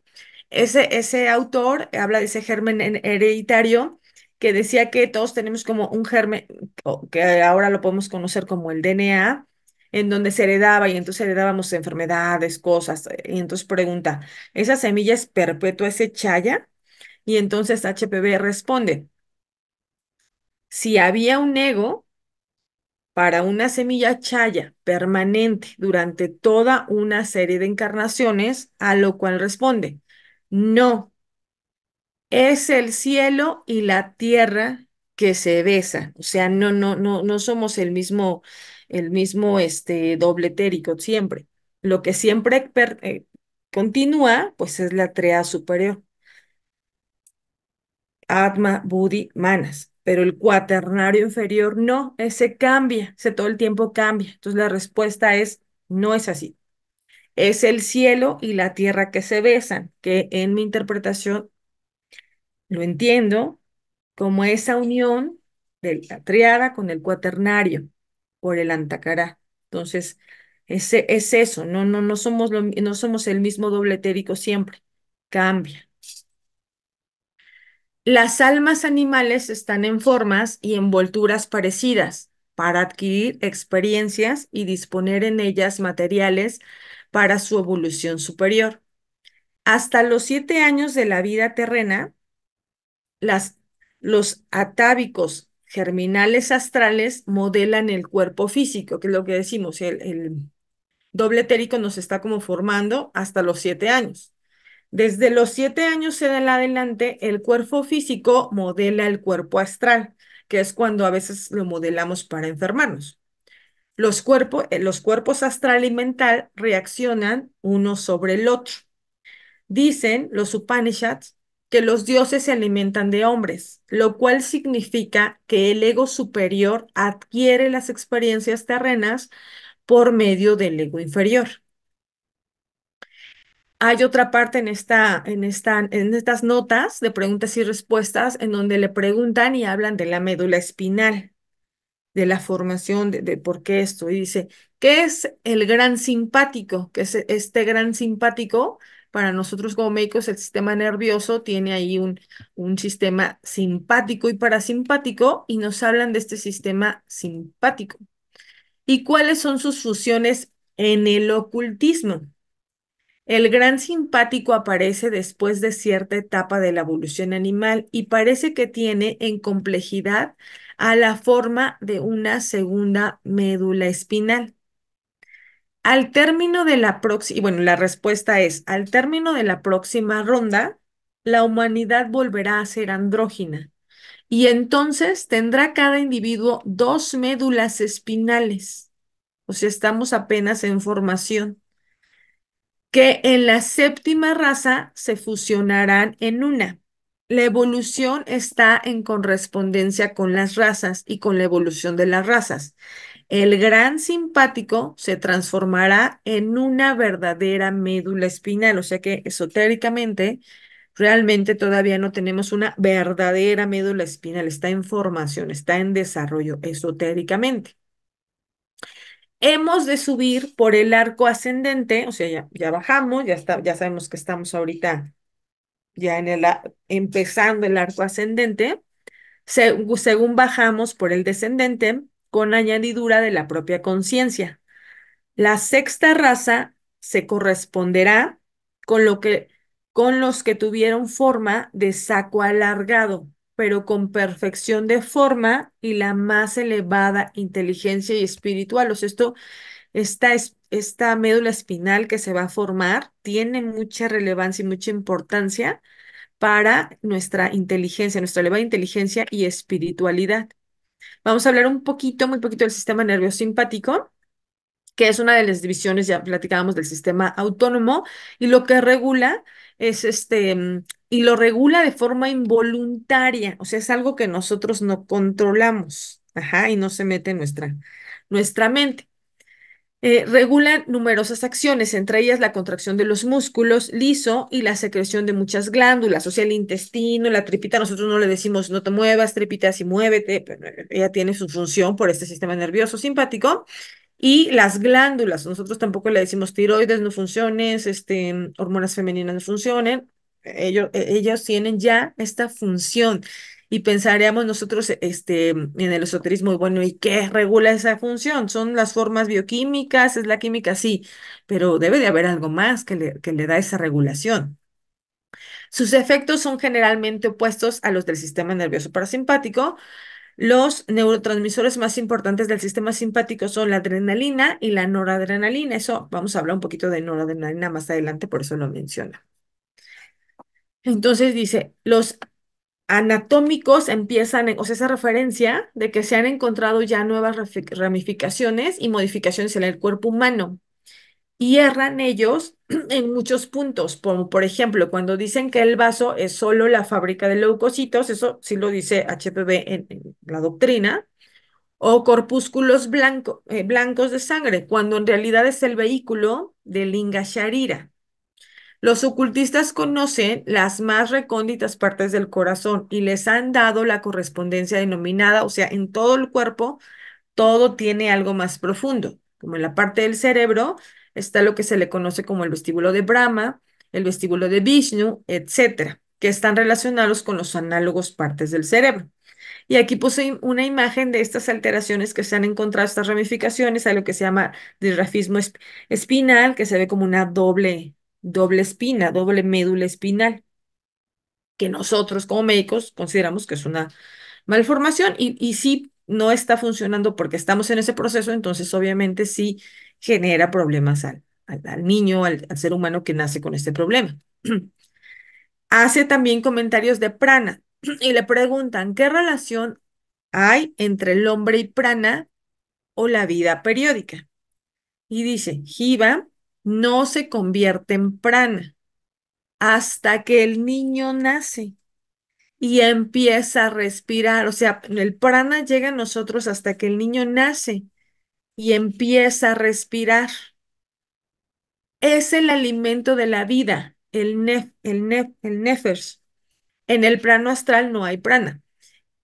Ese, ese autor habla de ese germen hereditario que decía que todos tenemos como un germen, que ahora lo podemos conocer como el DNA, en donde se heredaba y entonces heredábamos enfermedades, cosas. Y entonces pregunta, ¿esa semilla es perpetua, ese chaya? Y entonces HPV responde, si había un ego para una semilla chaya permanente durante toda una serie de encarnaciones, a lo cual responde, no, es el cielo y la tierra que se besan, o sea, no, no, no, no somos el mismo, el mismo este, dobletérico siempre. Lo que siempre eh, continúa, pues es la trea superior. Atma, Buddhi, Manas. Pero el cuaternario inferior no, ese cambia, ese todo el tiempo cambia. Entonces la respuesta es, no es así. Es el cielo y la tierra que se besan, que en mi interpretación lo entiendo como esa unión del la triada con el cuaternario por el antacará. Entonces, ese, es eso, no, no, no, somos no somos el mismo doble etérico siempre, cambia. Las almas animales están en formas y envolturas parecidas para adquirir experiencias y disponer en ellas materiales para su evolución superior. Hasta los siete años de la vida terrena, las, los atávicos germinales astrales modelan el cuerpo físico, que es lo que decimos, el, el doble térico nos está como formando hasta los siete años. Desde los siete años se en adelante, el cuerpo físico modela el cuerpo astral, que es cuando a veces lo modelamos para enfermarnos. Los, cuerpos, eh, los cuerpos astral y mental reaccionan uno sobre el otro. Dicen los Upanishads que los dioses se alimentan de hombres, lo cual significa que el ego superior adquiere las experiencias terrenas por medio del ego inferior. Hay otra parte en, esta, en, esta, en estas notas de preguntas y respuestas en donde le preguntan y hablan de la médula espinal, de la formación, de, por qué esto. Y dice, ¿qué es el gran simpático? Que es este gran simpático para nosotros como médicos, el sistema nervioso tiene ahí un, un sistema simpático y parasimpático y nos hablan de este sistema simpático. ¿Y cuáles son sus fusiones en el ocultismo? El gran simpático aparece después de cierta etapa de la evolución animal y parece que tiene en complejidad a la forma de una segunda médula espinal. Al término de la próxima, bueno, la respuesta es, al término de la próxima ronda, la humanidad volverá a ser andrógina y entonces tendrá cada individuo dos médulas espinales, o sea, estamos apenas en formación, que en la séptima raza se fusionarán en una. La evolución está en correspondencia con las razas y con la evolución de las razas. El gran simpático se transformará en una verdadera médula espinal, o sea que esotéricamente realmente todavía no tenemos una verdadera médula espinal, está en formación, está en desarrollo esotéricamente. Hemos de subir por el arco ascendente, o sea, ya, bajamos, ya, está, ya sabemos que estamos ahorita ya en el, empezando el arco ascendente, según bajamos por el descendente, con añadidura de la propia conciencia. La sexta raza se corresponderá con, lo que, con los que tuvieron forma de saco alargado, pero con perfección de forma y la más elevada inteligencia y espiritual. O sea, esto, esta, esta médula espinal que se va a formar tiene mucha relevancia y mucha importancia para nuestra inteligencia, nuestra elevada inteligencia y espiritualidad. Vamos a hablar un poquito, muy poquito del sistema nervioso simpático, que es una de las divisiones, ya platicábamos, del sistema autónomo, y lo que regula es este, mm, y lo regula de forma involuntaria, o sea, es algo que nosotros no controlamos, ajá, y no se mete en nuestra, nuestra mente. Eh, regulan numerosas acciones, entre ellas la contracción de los músculos liso y la secreción de muchas glándulas, o sea, el intestino, la tripita, nosotros no le decimos no te muevas, tripita, así muévete, pero ella tiene su función por este sistema nervioso simpático. Y las glándulas, nosotros tampoco le decimos tiroides no funciones, este, hormonas femeninas no funcionen, ellos, e, tienen ya esta función y pensaríamos nosotros este, en el esoterismo, bueno, ¿y qué regula esa función? ¿Son las formas bioquímicas? ¿Es la química? Sí, pero debe de haber algo más que le, que le da esa regulación. Sus efectos son generalmente opuestos a los del sistema nervioso parasimpático. Los neurotransmisores más importantes del sistema simpático son la adrenalina y la noradrenalina. Eso vamos a hablar un poquito de noradrenalina más adelante, por eso lo menciona. Entonces dice, los anatómicos empiezan, o sea, esa referencia de que se han encontrado ya nuevas ramificaciones y modificaciones en el cuerpo humano. Y erran ellos [clears throat] en muchos puntos, como por ejemplo cuando dicen que el vaso es solo la fábrica de leucocitos, eso sí lo dice HPV en, la doctrina, o corpúsculos eh, blancos de sangre, cuando en realidad es el vehículo del Linga Sharira. Los ocultistas conocen las más recónditas partes del corazón y les han dado la correspondencia denominada, o sea, en todo el cuerpo, todo tiene algo más profundo, como en la parte del cerebro está lo que se le conoce como el vestíbulo de Brahma, el vestíbulo de Vishnu, etcétera, que están relacionados con los análogos partes del cerebro. Y aquí puse una imagen de estas alteraciones que se han encontrado, estas ramificaciones, a lo que se llama disrafismo espinal, que se ve como una doble doble espina, doble médula espinal, que nosotros como médicos consideramos que es una malformación y, y si no está funcionando porque estamos en ese proceso, entonces obviamente sí genera problemas al, al, niño, al, ser humano que nace con este problema. [clears throat] Hace también comentarios de prana [clears throat] y le preguntan, ¿qué relación hay entre el hombre y prana o la vida periódica? Y dice, Jiva no se convierte en prana hasta que el niño nace y empieza a respirar. O sea, el prana llega a nosotros hasta que el niño nace y empieza a respirar. Es el alimento de la vida, el nef, el nef, el nefers. En el plano astral no hay prana.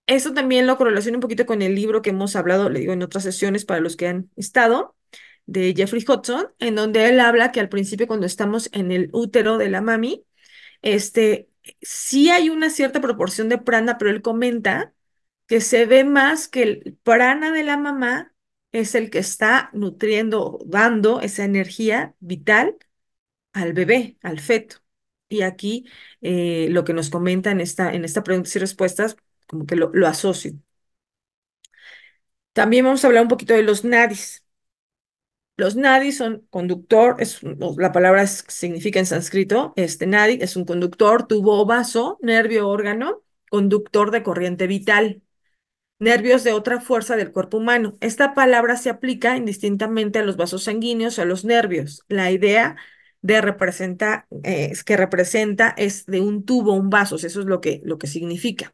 Eso también lo correlaciona un poquito con el libro que hemos hablado, le digo, en otras sesiones para los que han estado, de Jeffrey Hudson, en donde él habla que al principio cuando estamos en el útero de la mami, este, sí hay una cierta proporción de prana, pero él comenta que se ve más que el prana de la mamá es el que está nutriendo, dando esa energía vital al bebé, al feto. Y aquí eh, lo que nos comenta en esta, en esta preguntas y respuestas, como que lo, lo asocio. También vamos a hablar un poquito de los nadis. Los nadis son conductor, es, la palabra significa en sánscrito, este nadi es un conductor, tubo vaso, nervio órgano, conductor de corriente vital, nervios de otra fuerza del cuerpo humano. Esta palabra se aplica indistintamente a los vasos sanguíneos o a los nervios. La idea de representa, eh, es que representa es de un tubo, un vaso, eso es lo que, lo que significa.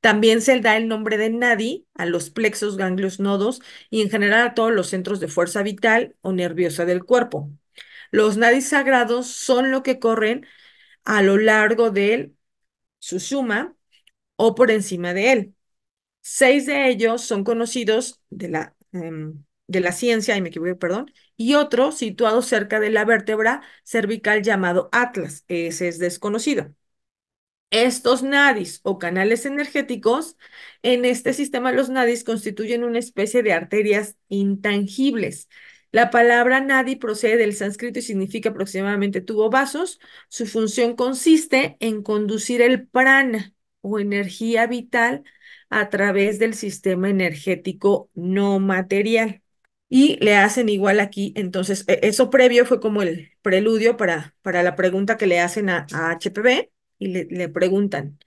También se le da el nombre de nadi a los plexos, ganglios, nodos y en general a todos los centros de fuerza vital o nerviosa del cuerpo. Los nadis sagrados son lo que corren a lo largo del suma o por encima de él. Seis de ellos son conocidos de la, em, de la ciencia, y me equivoqué, perdón, y otro situado cerca de la vértebra cervical llamado atlas, ese es desconocido. Estos nadis o canales energéticos, en este sistema los nadis constituyen una especie de arterias intangibles. La palabra nadi procede del sánscrito y significa aproximadamente tubo vasos. Su función consiste en conducir el prana o energía vital a través del sistema energético no material. Y le hacen igual aquí, entonces, e-, eso previo fue como el preludio para, para la pregunta que le hacen a, a HPV y le, preguntan,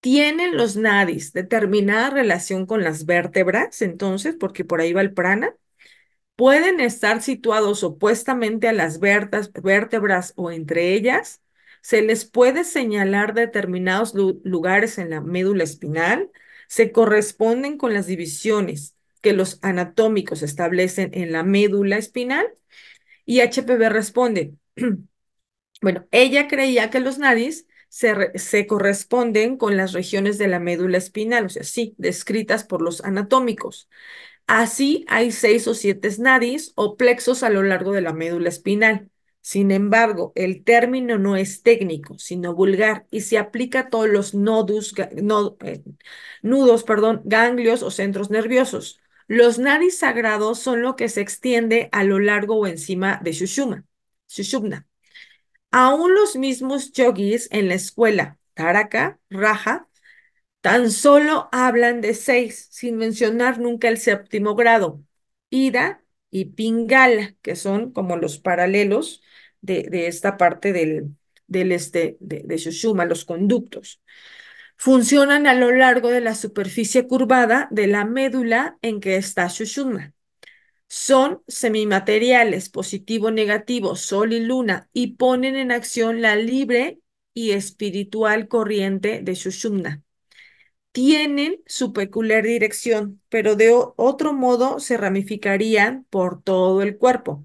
¿tienen los nadis determinada relación con las vértebras? Entonces, porque por ahí va el prana. ¿Pueden estar situados opuestamente a las vértebras o entre ellas? se les puede señalar determinados lugares en la médula espinal, se corresponden con las divisiones que los anatómicos establecen en la médula espinal. Y HPV responde, [clears throat] bueno, ella creía que los nadis se, corresponden con las regiones de la médula espinal, o sea, sí, descritas por los anatómicos. Así hay seis o siete nadis o plexos a lo largo de la médula espinal. Sin embargo, el término no es técnico, sino vulgar, y se aplica a todos los nodos, eh, nudos, perdón, ganglios o centros nerviosos. Los nadis sagrados son lo que se extiende a lo largo o encima de Shushuma, Shushumna. Aún los mismos yogis en la escuela Taraka, Raja, tan solo hablan de seis, sin mencionar nunca el séptimo grado, Ida y Pingala, que son como los paralelos de, de esta parte del, del este de, de Shushuma, los conductos. Funcionan a lo largo de la superficie curvada de la médula en que está Shushuma son semimateriales positivo-negativo, sol y luna, y ponen en acción la libre y espiritual corriente de Shushumna. Tienen su peculiar dirección, pero de otro modo se ramificarían por todo el cuerpo.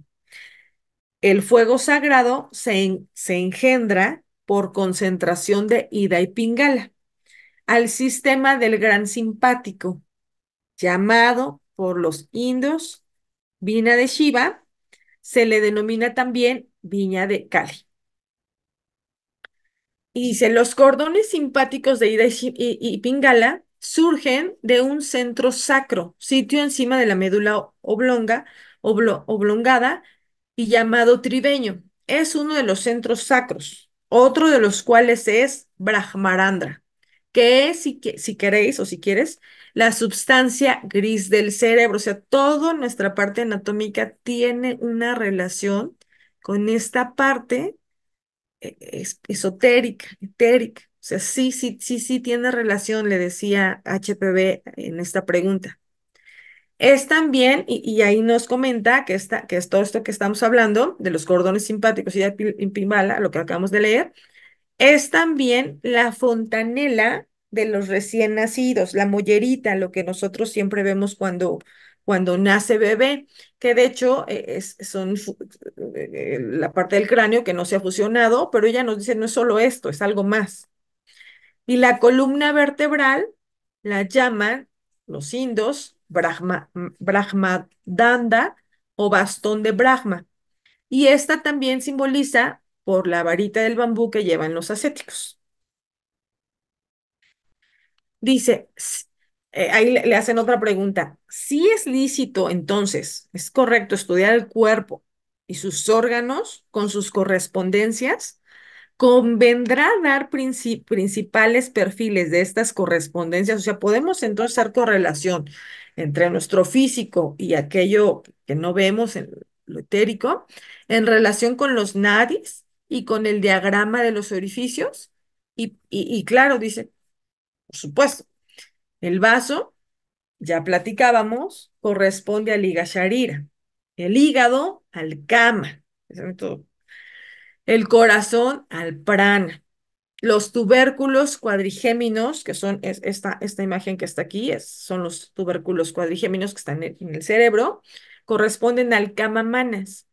El fuego sagrado se, se engendra por concentración de ida y pingala al sistema del gran simpático, llamado por los indios Vina de Shiva, se le denomina también Viña de Cali. Y dice, los cordones simpáticos de Ida y, Pingala surgen de un centro sacro, sitio encima de la médula oblonga, oblongada y llamado tribeño. Es uno de los centros sacros, otro de los cuales es Brahmarandra, que es, si queréis o si quieres, la sustancia gris del cerebro. O sea, toda nuestra parte anatómica tiene una relación con esta parte eh, esotérica, etérica. O sea, sí, sí, sí, sí tiene relación, le decía HPV en esta pregunta. Es también, y, ahí nos comenta que, que es todo esto que estamos hablando, de los cordones simpáticos y de Pimbala, lo que acabamos de leer, es también la fontanela de los recién nacidos, la mollerita, lo que nosotros siempre vemos cuando, cuando nace bebé, que de hecho eh, es, son eh, la parte del cráneo que no se ha fusionado, pero ella nos dice no es solo esto, es algo más. Y la columna vertebral la llaman los indos Brahma, Danda o bastón de Brahma. Y esta también simboliza por la varita del bambú que llevan los ascéticos. Dice, eh, ahí le, hacen otra pregunta. Si es lícito, entonces, ¿es correcto estudiar el cuerpo y sus órganos con sus correspondencias? convendrá dar principales perfiles de estas correspondencias, o sea, podemos entonces dar correlación entre nuestro físico y aquello que no vemos en lo etérico, en relación con los nadis y con el diagrama de los orificios, y, y claro, dice, por supuesto. El vaso, ya platicábamos, corresponde al hígado Sharira. El hígado al Kama. El corazón al Prana. Los tubérculos cuadrigéminos, que son esta, esta, imagen que está aquí, son los tubérculos cuadrigéminos que están en, el cerebro, corresponden al Kama Manas.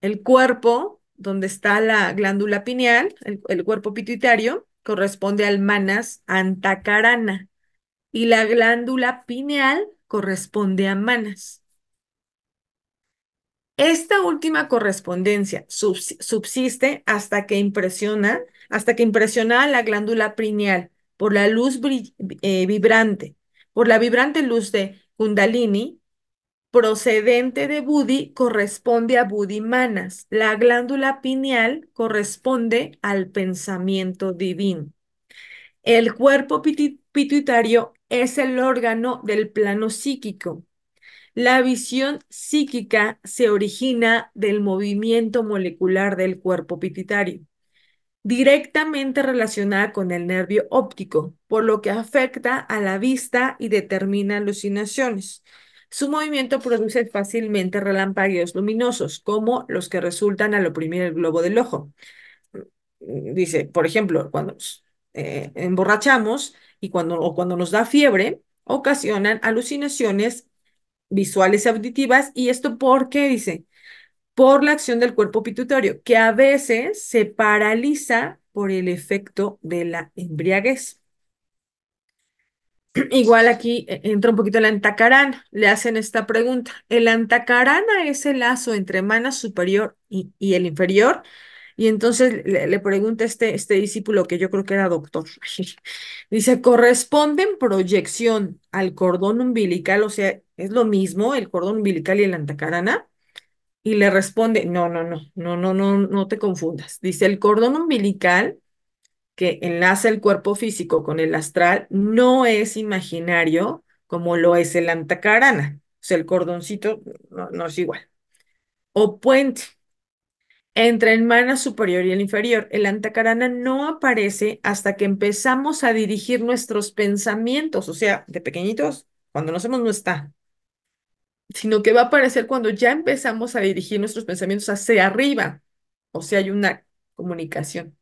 El cuerpo, donde está la glándula pineal, el cuerpo pituitario, corresponde al manas antacarana y la glándula pineal corresponde a manas. Esta última correspondencia subsiste hasta que impresiona, hasta que impresiona la glándula pineal por la luz eh, vibrante, por la vibrante luz de Kundalini procedente de Budi corresponde a Budi Manas. La glándula pineal corresponde al pensamiento divino. El cuerpo pituitario es el órgano del plano psíquico. La visión psíquica se origina del movimiento molecular del cuerpo pituitario, directamente relacionada con el nervio óptico, por lo que afecta a la vista y determina alucinaciones. Su movimiento produce fácilmente relámpagos luminosos, como los que resultan al oprimir el globo del ojo. Mm, dice, por ejemplo, cuando nos eh, emborrachamos y cuando, o cuando nos da fiebre, ocasionan alucinaciones visuales y auditivas, y esto porque, dice, por la acción del cuerpo pituitario, que a veces se paraliza por el efecto de la embriaguez. Igual aquí eh, entra un poquito el antacarana. Le hacen esta pregunta. El antacarana es el lazo entre mana superior y, y el inferior. Y entonces le, pregunta este, este discípulo, que yo creo que era doctor, [laughs] dice, ¿corresponden proyección al cordón umbilical? O sea, ¿es lo mismo el cordón umbilical y el antacarana? Y le responde, no, no, no, no, no, no, no te confundas. Dice, el cordón umbilical que enlaza el cuerpo físico con el astral no es imaginario como lo es el antacarana. O sea, el cordoncito no, es igual. O puente. Entre el mana superior y el inferior, el antacarana no aparece hasta que empezamos a dirigir nuestros pensamientos. O sea, de pequeñitos, cuando nos hacemos no está sino que va a aparecer cuando ya empezamos a dirigir nuestros pensamientos hacia arriba. O sea, hay una comunicación.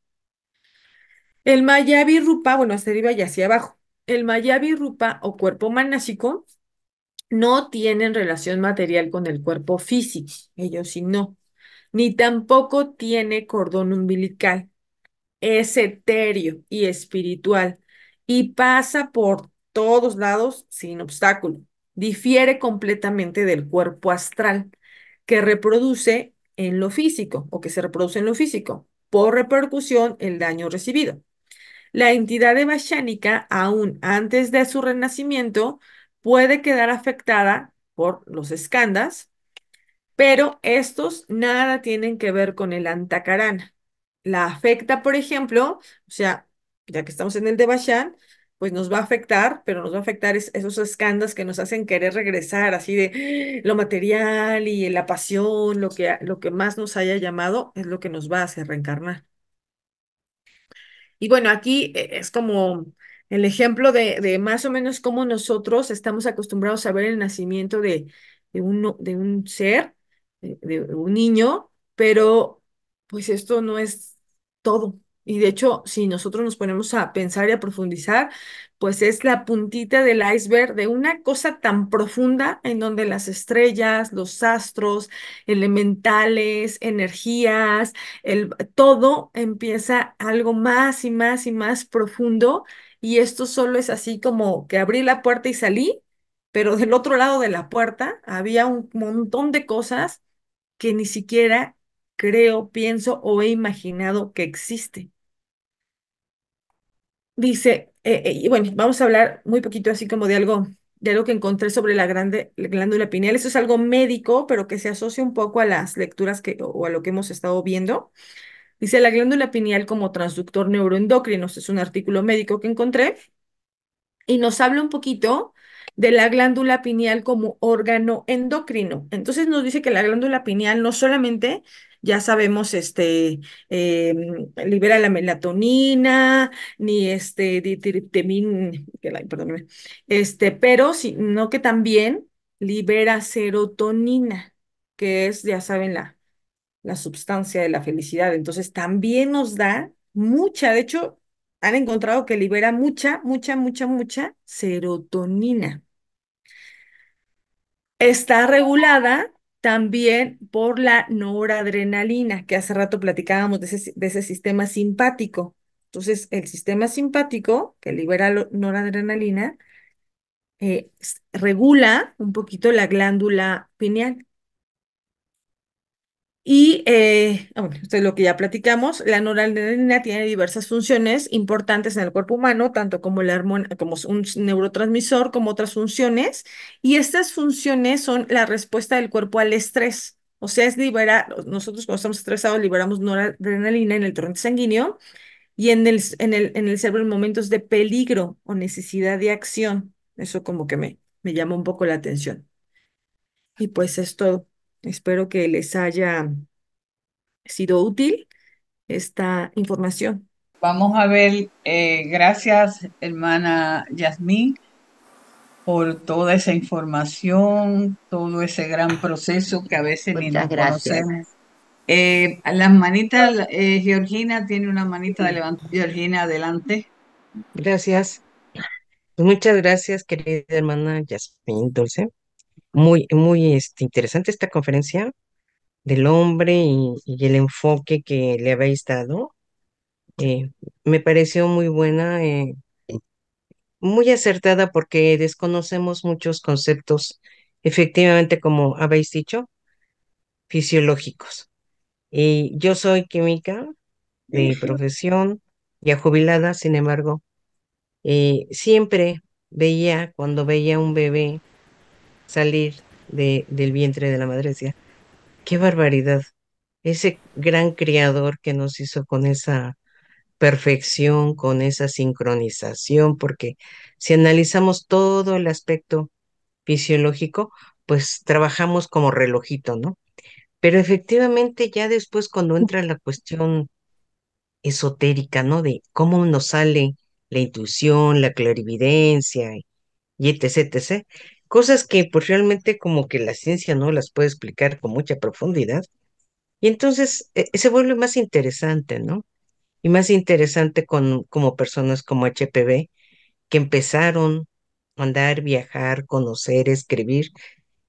El Mayavi Rupa, bueno, hasta arriba y hacia abajo. El Mayavi Rupa o cuerpo manásico no tienen relación material con el cuerpo físico, ellos sí no, ni tampoco tiene cordón umbilical, es etéreo y espiritual y pasa por todos lados sin obstáculo, difiere completamente del cuerpo astral que reproduce en lo físico o que se reproduce en lo físico, por repercusión el daño recibido. La entidad evashánica, aún antes de su renacimiento, puede quedar afectada por los escandas, pero estos nada tienen que ver con el antacarana. La afecta, por ejemplo, o sea, ya que estamos en el de pues nos va a afectar, pero nos va a afectar esos escandas que nos hacen querer regresar, así de lo material y la pasión, lo que, lo que más nos haya llamado, es lo que nos va a hacer reencarnar. Y bueno, aquí eh, es como el ejemplo de, más o menos cómo nosotros estamos acostumbrados a ver el nacimiento de, de, un, de un ser, de un niño, pero pues esto no es todo. Y de hecho, si nosotros nos ponemos a pensar y a profundizar, pues es la puntita del iceberg de una cosa tan profunda en donde las estrellas, los astros, elementales, energías, el, todo empieza algo más y más y más profundo. Y esto solo es así como que abrí la puerta y salí, pero del otro lado de la puerta había un montón de cosas que ni siquiera creo, pienso o he imaginado que existen. Dice, eh, eh, y bueno, vamos a hablar muy poquito así como de algo, de algo que encontré sobre la, glándula pineal. Eso es algo médico, pero que se asocia un poco a las lecturas que, o a lo que hemos estado viendo. Dice, la glándula pineal como transductor neuroendocrino. Es un artículo médico que encontré y nos habla un poquito de la glándula pineal como órgano endocrino. Entonces nos dice que la glándula pineal no solamente ya sabemos, este, eh, libera la melatonina, ni este, ditiriptemin, este, pero sino que también libera serotonina, que es, ya saben, la, la sustancia de la felicidad. Entonces, también nos da mucha, de hecho, han encontrado que libera mucha, mucha, mucha, mucha serotonina. Está regulada también por la noradrenalina, que hace rato platicábamos de ese, sistema simpático. Entonces, el sistema simpático, que libera noradrenalina, eh, regula un poquito la glándula pineal. Y eh, ah, esto es lo que ya platicamos. La noradrenalina tiene diversas funciones importantes en el cuerpo humano, tanto como, como un neurotransmisor, como otras funciones. Y estas funciones son la respuesta del cuerpo al estrés. O sea, es liberar, nosotros cuando estamos estresados liberamos noradrenalina en el torrente sanguíneo y en el, en el, en el cerebro en momentos de peligro o necesidad de acción. Eso como que me, me un poco la atención. Y pues es todo. Espero que les haya sido útil esta información. Vamos a ver, eh, gracias hermana Yasmín por toda esa información, todo ese gran proceso que a veces ni nos gracias. conocemos. Eh, las manitas, eh, Georgina tiene una manita de levantar. Georgina, adelante. Gracias. Muchas gracias, querida hermana Yasmín Dulce muy, muy este, interesante esta conferencia del hombre y, el enfoque que le habéis dado. Eh, me pareció muy buena, eh, muy acertada porque desconocemos muchos conceptos, efectivamente, como habéis dicho, fisiológicos. Y yo soy química de profesión, ya jubilada, sin embargo, eh, siempre veía cuando veía un bebé salir del vientre de la madre. Decía, qué barbaridad. Ese gran creador que nos hizo con esa perfección, con esa sincronización, porque si analizamos todo el aspecto fisiológico, pues trabajamos como relojito, ¿no? Pero efectivamente ya después cuando entra la cuestión esotérica, ¿no? De cómo nos sale la intuición, la clarividencia y etc, etc cosas que pues realmente como que la ciencia no las puede explicar con mucha profundidad. Y entonces eh, se vuelve más interesante, ¿no? Y más interesante con como personas como HPV que empezaron a andar, viajar, conocer, escribir.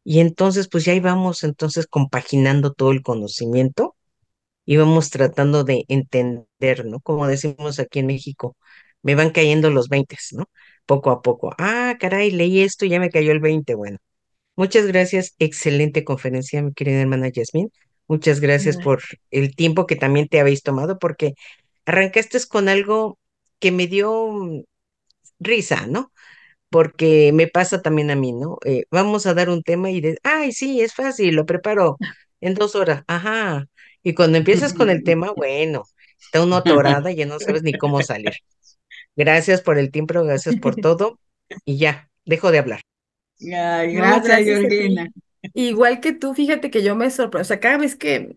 Y entonces pues ya íbamos entonces compaginando todo el conocimiento y tratando de entender, ¿no? Como decimos aquí en México, me van cayendo los veinte ¿no? poco a poco. Ah, caray, leí esto y ya me cayó el 20. Bueno, muchas gracias. Excelente conferencia, mi querida hermana Yasmín. Muchas gracias por el tiempo que también te habéis tomado, porque arrancaste con algo que me dio mm, risa, ¿no? Porque me pasa también a mí, ¿no? Eh, vamos a dar un tema y de, ay, sí, es fácil, lo preparo en dos horas, ajá. Y cuando empiezas con el [laughs] tema, bueno, está una atorada y ya no sabes ni cómo salir. Gracias por el tiempo, gracias por [laughs] todo. Y ya, dejo de hablar. gracias, Georgina. Igual que tú, fíjate que yo me sorprendo, o sea, cada vez que,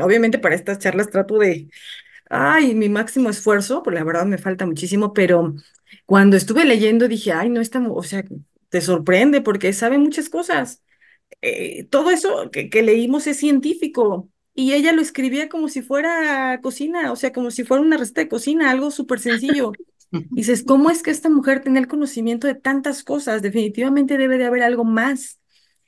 obviamente para estas charlas trato de, ay, mi máximo esfuerzo, porque la verdad me falta muchísimo, pero cuando estuve leyendo dije, ay, no está, o sea, te sorprende porque sabe muchas cosas. Eh, todo eso que leímos es científico, y ella lo escribía como si fuera cocina, o sea, como si fuera una receta de cocina, algo súper sencillo. Dices, ¿cómo es que esta mujer tiene el conocimiento de tantas cosas? Definitivamente debe de haber algo más.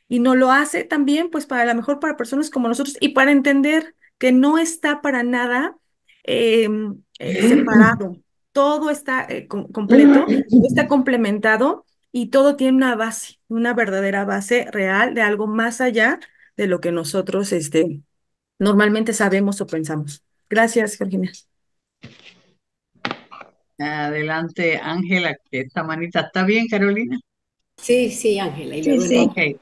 Y no lo hace también, pues para la mejor para personas como nosotros y para entender que no está para nada em, eh, separado. Todo está eh, completo, está complementado y todo tiene una base, una verdadera base real de algo más allá de lo que nosotros este, normalmente sabemos o pensamos. Gracias, Georgina. Adelante, Ángela, que esta manita está bien, Carolina. Sí, sí, Ángela.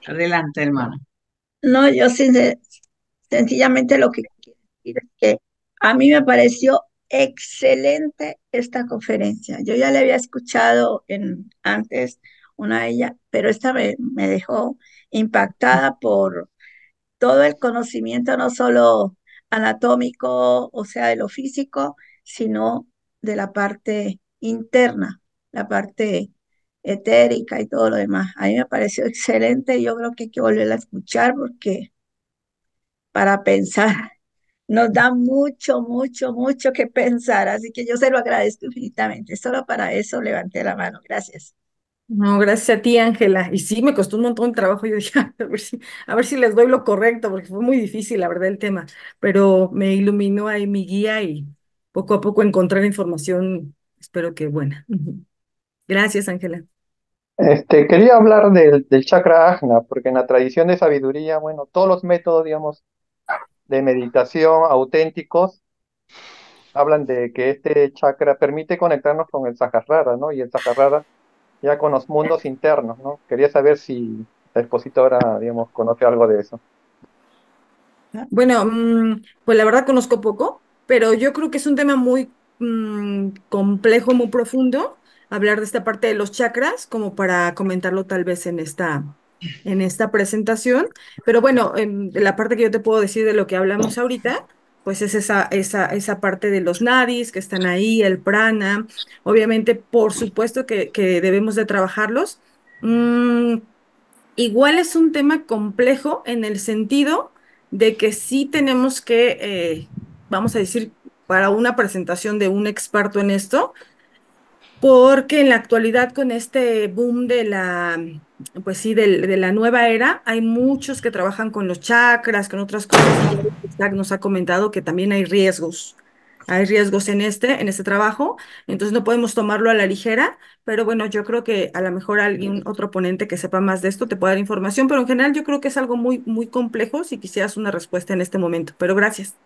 adelante, hermana. No, yo sencillamente lo que quiero decir es que a mí me pareció excelente esta conferencia. Yo ya le había escuchado en, antes una de ellas, pero esta me, me dejó impactada por todo el conocimiento, no solo anatómico, o sea, de lo físico, sino de la parte interna, la parte etérica y todo lo demás. A mí me pareció excelente, yo creo que hay que volverla a escuchar porque para pensar [laughs] nos da mucho, mucho, mucho que pensar, así que yo se lo agradezco infinitamente. Solo para eso levanté la mano, gracias. No, gracias a ti, Ángela. Y sí, me costó un montón de trabajo. Yo [laughs] ver, a ver si les doy lo correcto, porque fue muy difícil, la verdad, el tema. Pero me iluminó ahí mi guía y poco a poco encontrar información, espero que buena. Gracias, Ángela. Este, quería hablar del, chakra ajna, porque en la tradición de sabiduría, bueno, todos los métodos, digamos, de meditación auténticos hablan de que este chakra permite conectarnos con el Saharrara, ¿no? Y el Sahasrara ya con los mundos internos, ¿no? Quería saber si la expositora, digamos, conoce algo de eso. Bueno, mm, pues la verdad conozco poco, pero yo creo que es un tema muy mm, complejo, muy profundo, hablar de esta parte de los chakras, como para comentarlo tal vez en esta, en esta presentación. Pero bueno, en la parte que yo te puedo decir de lo que hablamos ahorita, pues es esa, esa, parte de los nadis que están ahí, el prana. Obviamente, por supuesto que, debemos de trabajarlos. Mm, igual es un tema complejo en el sentido de que sí tenemos que eh, vamos a decir, para una presentación de un experto en esto, porque en la actualidad con este boom de la, pues sí, de, la nueva era, hay muchos que trabajan con los chakras, con otras cosas. Zach nos ha comentado que también hay riesgos. Hay riesgos en este, en este trabajo, entonces no podemos tomarlo a la ligera, pero bueno, yo creo que a lo mejor alguien, otro ponente que sepa más de esto te puede dar información, pero en general yo creo que es algo muy, muy complejo si quisieras una respuesta en este momento, pero gracias.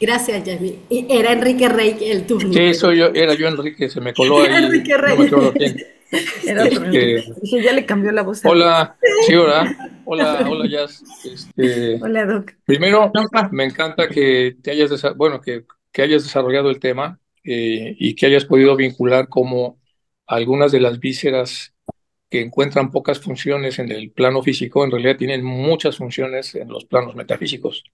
Gracias, Yasmin. Era Enrique Rey el turno. Sí, yo, era yo Enrique, se me coló ahí. Enrique Rey. [laughs] Este, ya le cambió la voz. Hola, sí, hola. Hola, hola, este, hola, Doc. Primero, me encanta que te hayas, bueno, que, que hayas desarrollado el tema eh, y que hayas podido vincular cómo algunas de las vísceras que encuentran pocas funciones en el plano físico, en realidad tienen muchas funciones en los planos metafísicos.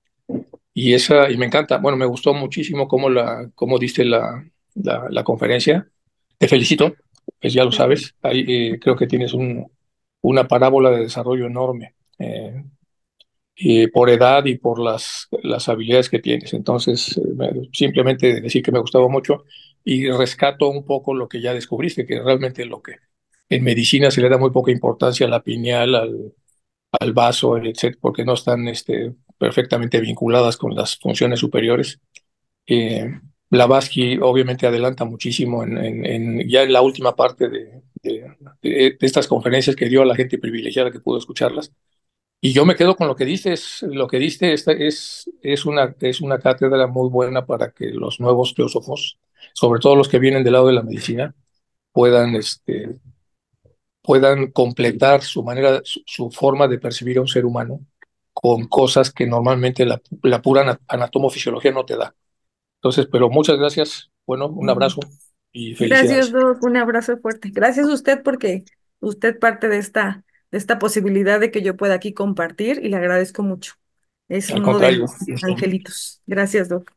Y, esa, y me encanta, bueno, me gustó muchísimo cómo, la, cómo diste la, la, conferencia. Te felicito, pues ya lo sabes, ahí, eh, creo que tienes un, una parábola de desarrollo enorme eh, por edad y por las, las habilidades que tienes. Entonces, eh, simplemente decir que me gustaba mucho y rescato un poco lo que ya descubriste, que realmente lo que en medicina se le da muy poca importancia a la pineal, al, al vaso, etcétera porque no están este, perfectamente vinculadas con las funciones superiores. Eh, Blavatsky obviamente adelanta muchísimo en, ya en la última parte de, estas conferencias que dio a la gente privilegiada que pudo escucharlas. Y yo me quedo con lo que dices, lo que diste es, es, es, una, es una cátedra muy buena para que los nuevos teósofos, sobre todo los que vienen del lado de la medicina, puedan, este, puedan completar su manera, su forma de percibir a un ser humano con cosas que normalmente la, la pura anatomofisiología no te da. Entonces, pero muchas gracias. Bueno, un mm. abrazo y felicidades. Gracias, Doc. Un abrazo fuerte. Gracias a usted porque usted parte de esta, de esta posibilidad de que yo pueda aquí compartir y le agradezco mucho. Es un uno de los angelitos. Gracias, Doc.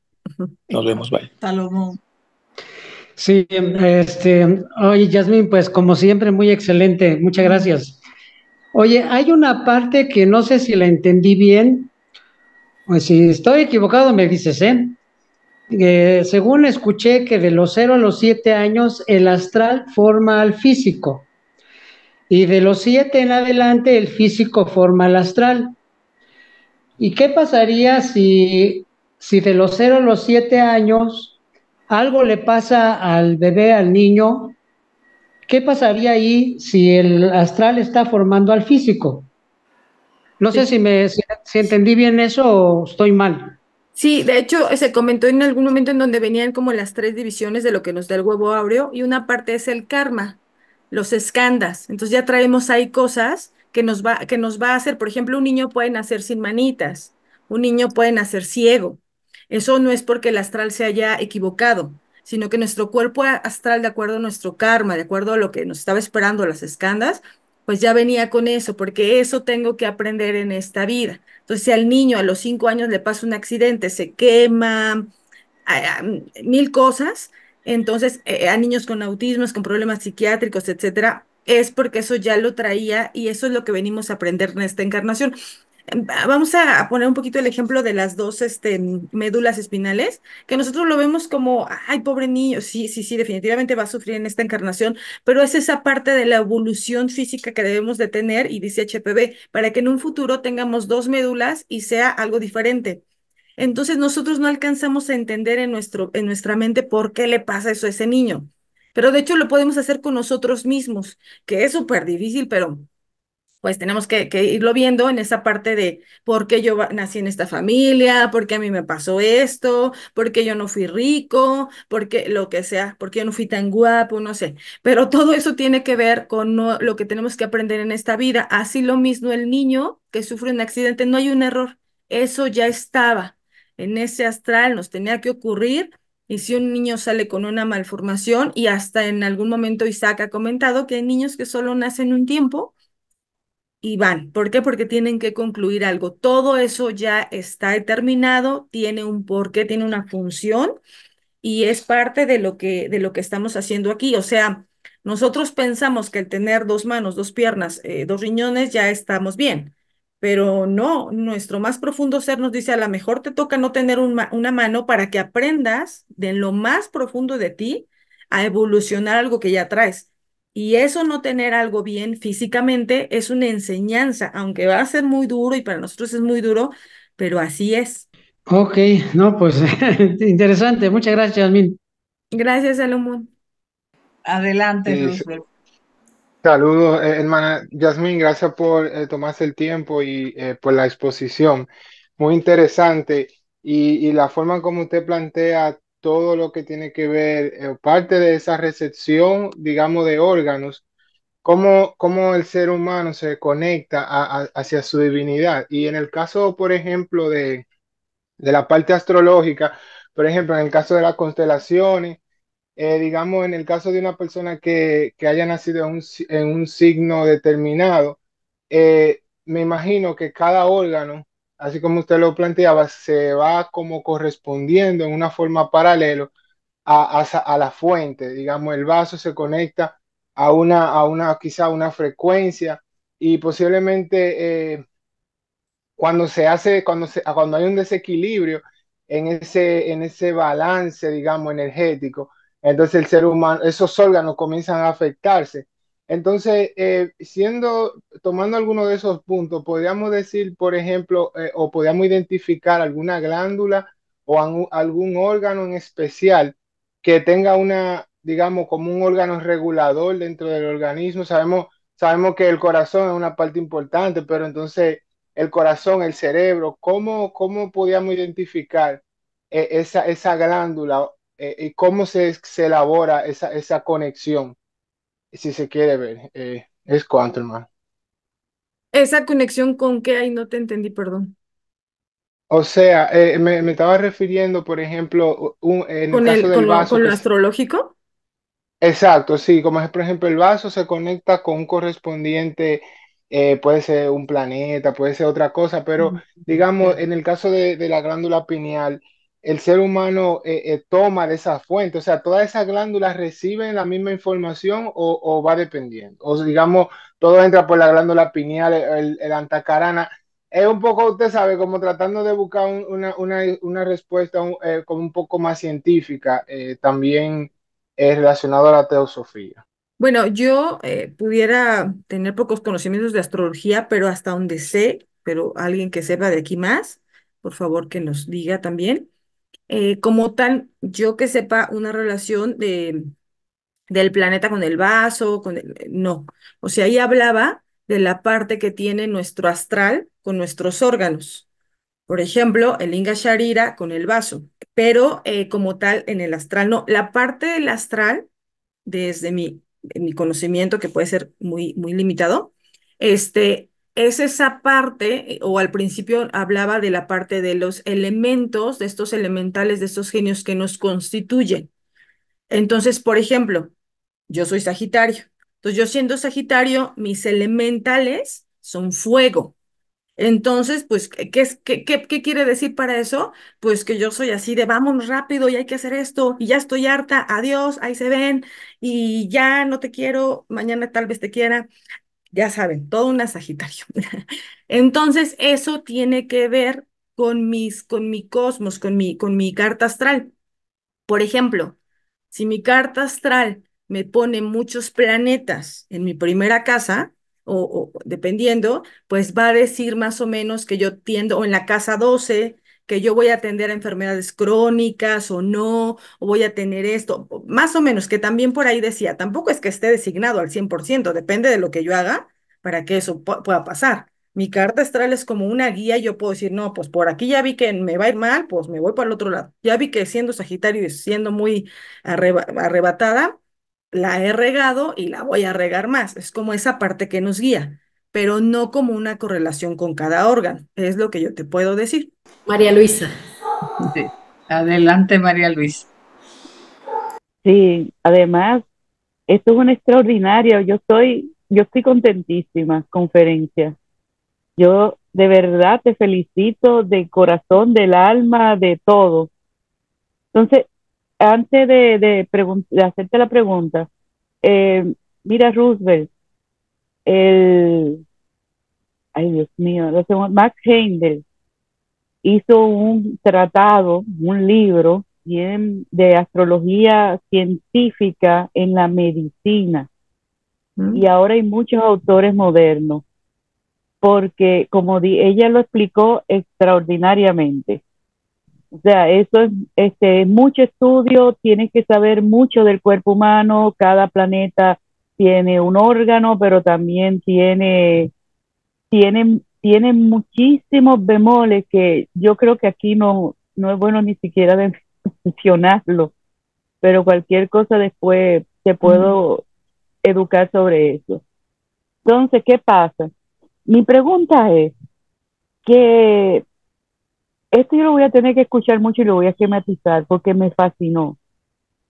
Nos vemos, bye. luego. Sí, este, oye, Yasmin, pues como siempre, muy excelente. Muchas mm. gracias. Oye, hay una parte que no sé si la entendí bien, pues si estoy equivocado me dices, ¿eh? ¿eh? Según escuché que de los 0 a los 7 años el astral forma al físico y de los 7 en adelante el físico forma al astral. ¿Y qué pasaría si, si de los 0 a los 7 años algo le pasa al bebé, al niño, ¿Qué pasaría ahí si el astral está formando al físico? No sé si me entendí bien eso o estoy mal. Sí, de hecho se comentó en algún momento en donde venían como las tres divisiones de lo que nos da el huevo aureo y una parte es el karma, los escandas. Entonces ya traemos ahí cosas que nos va que nos va a hacer, por ejemplo, un niño puede nacer sin manitas, un niño puede nacer ciego. Eso no es porque el astral se haya equivocado, sino que nuestro cuerpo astral, de acuerdo a nuestro karma, de acuerdo a lo que nos estaba esperando las escandas, pues ya venía con eso, porque eso tengo que aprender en esta vida. Entonces, si al niño a los cinco años le pasa un accidente, se quema, mil cosas, entonces eh, eh, a niños con autismos, con problemas psiquiátricos, etcétera, es porque eso ya lo traía y eso es lo que venimos a aprender en esta encarnación. Vamos a poner un poquito el ejemplo de las dos este, médulas espinales, que nosotros lo vemos como, ay, pobre niño, sí, sí, sí, definitivamente va a sufrir en esta encarnación, pero es esa parte de la evolución física que debemos de tener, y dice HPV, para que en un futuro tengamos dos médulas y sea algo diferente. Entonces nosotros no alcanzamos a entender en, nuestro, en nuestra mente por qué le pasa eso a ese niño. Pero de hecho lo podemos hacer con nosotros mismos, que es súper difícil, pero pues tenemos que, irlo viendo en esa parte de por qué yo nací en esta familia, por qué a mí me pasó esto, por qué yo no fui rico, por qué lo que sea, por qué yo no fui tan guapo, no sé. Pero todo eso tiene que ver con lo que tenemos que aprender en esta vida. Así lo mismo el niño que sufre un accidente, no hay un error, eso ya estaba en ese astral, nos tenía que ocurrir. Y si un niño sale con una malformación, y hasta en algún momento Isaac ha comentado que hay niños que solo nacen un tiempo y van. ¿Por qué? Porque tienen que concluir algo. Todo eso ya está determinado, tiene un porqué, tiene una función y es parte de lo que, de lo que estamos haciendo aquí. O sea, nosotros pensamos que el tener dos manos, dos piernas, eh, dos riñones, ya estamos bien. Pero no, nuestro más profundo ser nos dice, a lo mejor te toca no tener una mano para que aprendas de lo más profundo de ti a evolucionar algo que ya traes. Y eso no tener algo bien físicamente es una enseñanza, aunque va a ser muy duro y para nosotros es muy duro, pero así es. Ok, no, pues [laughs] interesante. Muchas gracias, Yasmin. Gracias, Salomón. Adelante, Luis. saludos, eh, hermana Yasmin, gracias por eh, tomarse el tiempo y eh, por la exposición. Muy interesante. Y, y, la forma como usted plantea todo lo que tiene que ver, eh, parte de esa recepción, digamos, de órganos, cómo, cómo el ser humano se conecta hacia su divinidad. Y en el caso, por ejemplo, de, de, la parte astrológica, por ejemplo, en el caso de las constelaciones, eh, digamos, en el caso de una persona que, que haya nacido en un, signo determinado, eh, me imagino que cada órgano así como usted lo planteaba, se va como correspondiendo en una forma paralela a, la fuente. Digamos, el vaso se conecta a una, a una quizá una frecuencia y posiblemente eh, cuando se hace, cuando, se, cuando hay un desequilibrio en ese, en ese balance, digamos, energético, entonces el ser humano, esos órganos comienzan a afectarse entonces, eh, siendo, tomando alguno de esos puntos, podríamos decir, por ejemplo, eh, o podríamos identificar alguna glándula o algún órgano en especial que tenga una, digamos, como un órgano regulador dentro del organismo. Sabemos, que el corazón es una parte importante, pero entonces el corazón, el cerebro, ¿cómo, cómo podíamos identificar eh, esa, glándula y cómo se, elabora esa conexión? si se quiere ver, eh, es Quantum Man. ¿Esa conexión con qué hay? No te entendí, perdón. O sea, eh, me, me, estaba refiriendo, por ejemplo, un, en ¿Con el caso con vaso. ¿Con lo astrológico? Exacto, sí, como es, por ejemplo, el vaso se conecta con un correspondiente, eh, puede ser un planeta, puede ser otra cosa, pero mm. digamos, en el caso de, de la glándula pineal, el ser humano eh, eh, toma de esa fuente? O sea, ¿todas esas glándulas reciben la misma información o, va dependiendo? O digamos, todo entra por la glándula pineal, el, antacarana. Es un poco, usted sabe, como tratando de buscar una, una, respuesta eh, como un poco más científica, también relacionado a la teosofía. Bueno, yo pudiera tener pocos conocimientos de astrología, pero hasta donde sé, pero alguien que sepa de aquí más, por favor que nos diga también. Eh, como tal, yo que sepa una relación de, del planeta con el vaso, con eh, no. O sea, ahí hablaba de la parte que tiene nuestro astral con nuestros órganos. Por ejemplo, el Inga Sharira con el vaso, pero eh, como tal en el astral, no. La parte del astral, desde mi, mi conocimiento, que puede ser muy, muy limitado, este, es esa parte, o al principio hablaba de la parte de los elementos, de estos elementales, de estos genios que nos constituyen. Entonces, por ejemplo, yo soy Sagitario. Entonces, yo siendo Sagitario, mis elementales son fuego. Entonces, pues, ¿qué, qué, qué, qué quiere decir para eso? Pues que yo soy así de vamos rápido y hay que hacer esto y ya estoy harta, adiós, ahí se ven y ya no te quiero, mañana tal vez te quiera ya saben, toda una Sagitario. [laughs] Entonces, eso tiene que ver con mis, con mi cosmos, con mi, con mi carta astral. Por ejemplo, si mi carta astral me pone muchos planetas en mi primera casa, o, o dependiendo, pues va a decir más o menos que yo tiendo, o en la casa 12, que yo voy a atender a enfermedades crónicas o no, o voy a tener esto, más o menos, que también por ahí decía, tampoco es que esté designado al 100%, depende de lo que yo haga para que eso pueda pasar. Mi carta astral es como una guía, yo puedo decir, no, pues por aquí ya vi que me va a ir mal, pues me voy para el otro lado. Ya vi que siendo Sagitario y siendo muy arrebatada, la he regado y la voy a regar más. Es como esa parte que nos guía, pero no como una correlación con cada órgano, es lo que yo te puedo decir. María Luisa. Adelante, María Luisa. Sí, además, esto es una extraordinaria Yo estoy, yo estoy contentísima, conferencia. Yo de verdad te felicito de corazón, del alma, de todo. Entonces, antes de, de, hacerte la pregunta, eh, mira Roosevelt, el, ay Dios mío, Max Heindel, hizo un tratado, un libro de astrología científica en la medicina. Mm. Y ahora hay muchos autores modernos, porque como ella lo explicó extraordinariamente. O sea, eso es este, mucho estudio, tienes que saber mucho del cuerpo humano, cada planeta tiene un órgano, pero también tiene, tiene tiene muchísimos bemoles que yo creo que aquí no, no es bueno ni siquiera [laughs] mencionarlo, pero cualquier cosa después te puedo educar sobre eso. Entonces, ¿qué pasa? Mi pregunta es que esto yo lo voy a tener que escuchar mucho y lo voy a esquematizar porque me fascinó.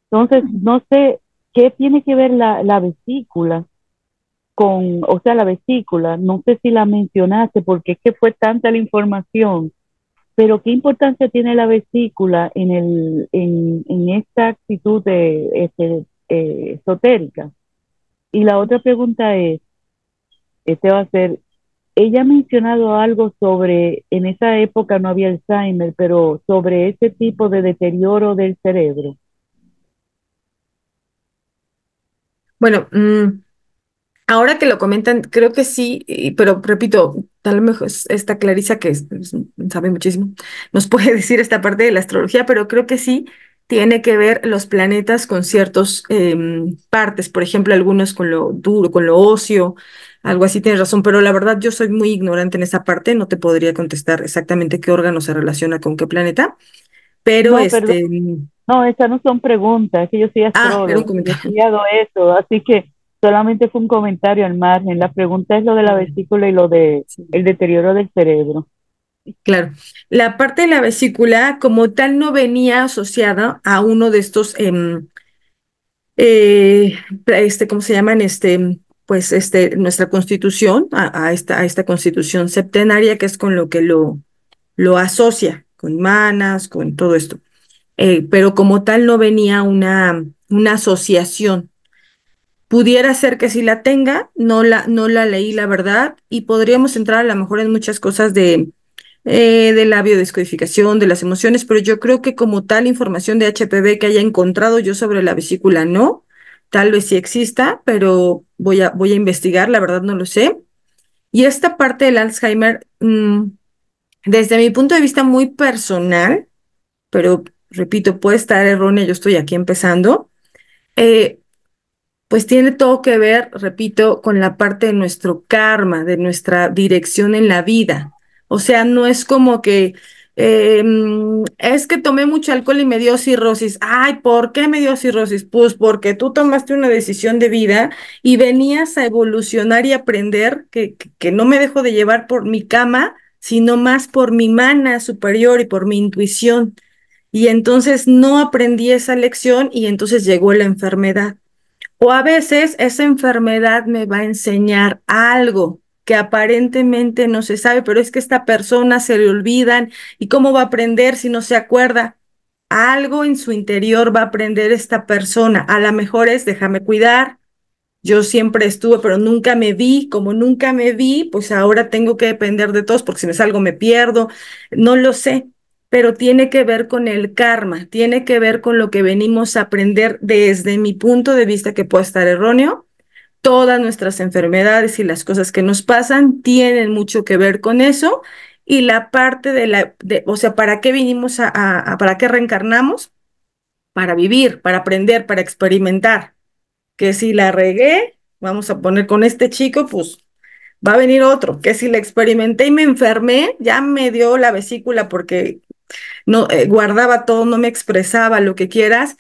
Entonces, no sé qué tiene que ver la vesícula o sea, la vesícula, no sé si la mencionaste porque es que fue tanta la información, pero qué importancia tiene la vesícula en, el, en, en esta actitud de, este, eh, esotérica. Y la otra pregunta es, este va a ser, ella ha mencionado algo sobre, en esa época no había Alzheimer, pero sobre ese tipo de deterioro del cerebro. Bueno, mm, Ahora que lo comentan, creo que sí, pero repito, tal vez esta Clarisa que pues, sabe muchísimo, nos [laughs] puede decir esta parte de la astrología, pero creo que sí tiene que ver los planetas con ciertas em, partes, por ejemplo, algunos con lo duro, con lo ocio, algo así tienes razón, pero la verdad yo soy muy ignorante en esa parte, no te podría contestar exactamente qué órgano se relaciona con qué planeta, pero no, este... Mm no, esas no son preguntas, que yo soy ah, he eso, así que solamente fue un comentario al margen. La pregunta es lo de la mm. vesícula y lo de el deterioro del cerebro. Claro, la parte de la vesícula como tal no venía asociada a uno de estos, em, eh, este, ¿cómo se llaman? Este, pues, este, nuestra constitución, a, esta, a esta constitución septenaria que es con lo que lo, lo asocia, con manas, con todo esto. Eh, pero como tal no venía una, una asociación Pudiera ser que sí la tenga, no la, no la leí, la verdad, y podríamos entrar a lo mejor en muchas cosas de, eh, de la biodescodificación, de las emociones, pero yo creo que como tal información de HPV que haya encontrado yo sobre la vesícula, no. Tal vez sí exista, pero voy a, voy a investigar, la verdad no lo sé. Y esta parte del Alzheimer, mm, desde mi punto de vista muy personal, pero repito, puede estar errónea, yo estoy aquí empezando. Eh, pues tiene todo que ver, repito, con la parte de nuestro karma, de nuestra dirección en la vida. O sea, no es como que em, es que tomé mucho alcohol y me dio cirrosis. Ay, ¿por qué me dio cirrosis? Pues porque tú tomaste una decisión de vida y venías a evolucionar y aprender que, que, que no me dejo de llevar por mi cama, sino más por mi mana superior y por mi intuición. Y entonces no aprendí esa lección y entonces llegó la enfermedad. O a veces esa enfermedad me va a enseñar algo que aparentemente no se sabe, pero es que esta persona se le olvidan y cómo va a aprender si no se acuerda. Algo en su interior va a aprender esta persona. A lo mejor es déjame cuidar. Yo siempre estuve, pero nunca me vi. Como nunca me vi, pues ahora tengo que depender de todos porque si me salgo me pierdo. No lo sé pero tiene que ver con el karma, tiene que ver con lo que venimos a aprender desde mi punto de vista que puede estar erróneo. Todas nuestras enfermedades y las cosas que nos pasan tienen mucho que ver con eso. Y la parte de la, o sea, ¿para qué vinimos a, a, para qué reencarnamos? Para vivir, para aprender, para experimentar. Que si la regué, vamos a poner con este chico, pues va a venir otro, que si la experimenté y me enfermé, ya me dio la vesícula porque no eh, guardaba todo, no me expresaba lo que quieras,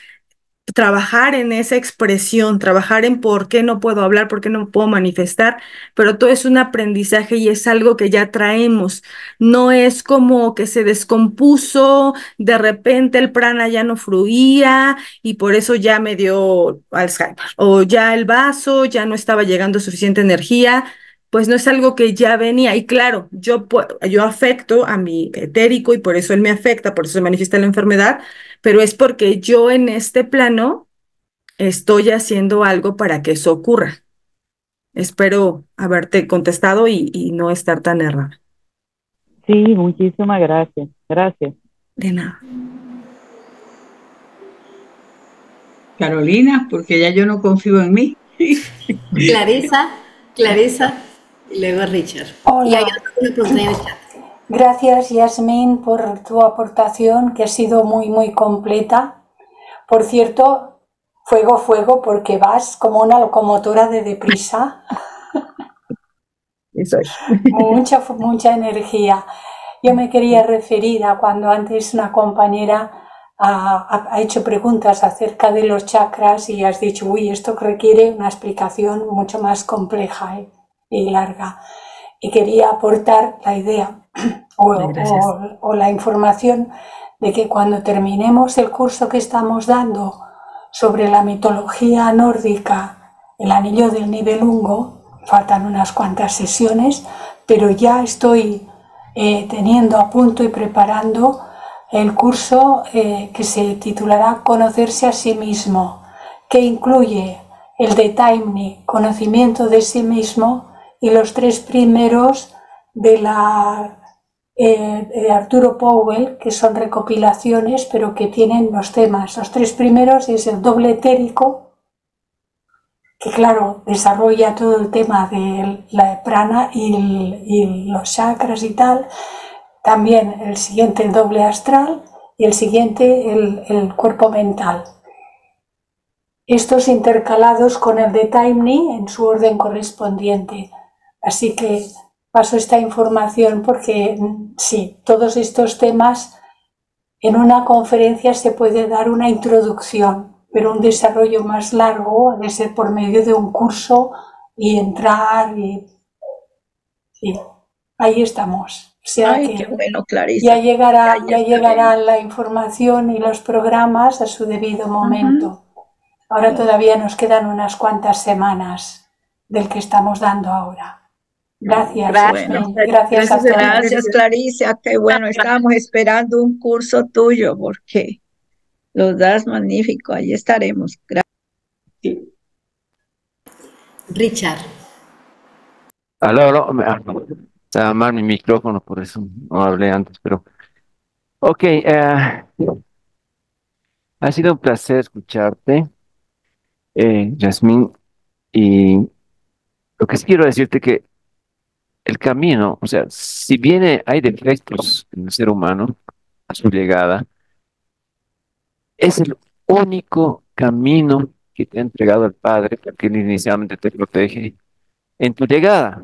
trabajar en esa expresión, trabajar en por qué no puedo hablar, por qué no puedo manifestar, pero todo es un aprendizaje y es algo que ya traemos. No es como que se descompuso, de repente el prana ya no fluía y por eso ya me dio Alzheimer o ya el vaso, ya no estaba llegando suficiente energía pues no es algo que ya venía. Y claro, yo, yo afecto a mi etérico y por eso él me afecta, por eso se manifiesta la enfermedad, pero es porque yo en este plano estoy haciendo algo para que eso ocurra. Espero haberte contestado y, no estar tan errada. Sí, muchísimas gracias. Gracias. De nada. Carolina, porque ya yo no confío en mí. Clarissa, Clarissa. Richard. Hola. Gracias, Yasmin, por tu aportación, que ha sido muy, muy completa. Por cierto, fuego, fuego, porque vas como una locomotora de deprisa. Eso es. Mucha, mucha energía. Yo me quería referir a cuando antes una compañera ha, hecho preguntas acerca de los chakras y has dicho, uy, esto requiere una explicación mucho más compleja. ¿eh?" y larga. Y quería aportar la idea [clears throat] o, la información de que cuando terminemos el curso que estamos dando sobre la mitología nórdica, el anillo del nivel Nibelungo, faltan unas cuantas sesiones, pero ya estoy eh, teniendo a punto y preparando el curso eh, que se titulará Conocerse a sí mismo, que incluye el de Taimni, conocimiento de sí mismo, y los tres primeros de la eh, Arturo Powell, que son recopilaciones, pero que tienen los temas. Los tres primeros es el doble etérico, que claro, desarrolla todo el tema de la prana y, los chakras y tal. También el siguiente, el doble astral, y el siguiente, el, el cuerpo mental. Estos intercalados con el de Taimni en su orden correspondiente. Así que paso esta información porque mm, sí, todos estos temas en una conferencia se puede dar una introducción, pero un desarrollo más largo ha de ser por medio de un curso y entrar y, ahí estamos. ya llegará, ya, llegará la información y los programas a su debido momento. Ahora todavía nos quedan unas cuantas semanas del que estamos dando ahora. Gracias, gracias, gracias, gracias, gracias bueno, ah, estábamos esperando un curso tuyo porque lo das magnífico. Ahí estaremos. Gracias. Richard. Aló, aló. Me, ah, estaba mi micrófono, por eso no hablé antes, pero. Ok. Eh, ha sido un placer escucharte, eh, Jasmine. Y lo que sí quiero decirte que el camino, o sea, si viene hay defectos en el ser humano a su llegada, es el único camino que te ha entregado el Padre, porque él inicialmente te protege en tu llegada.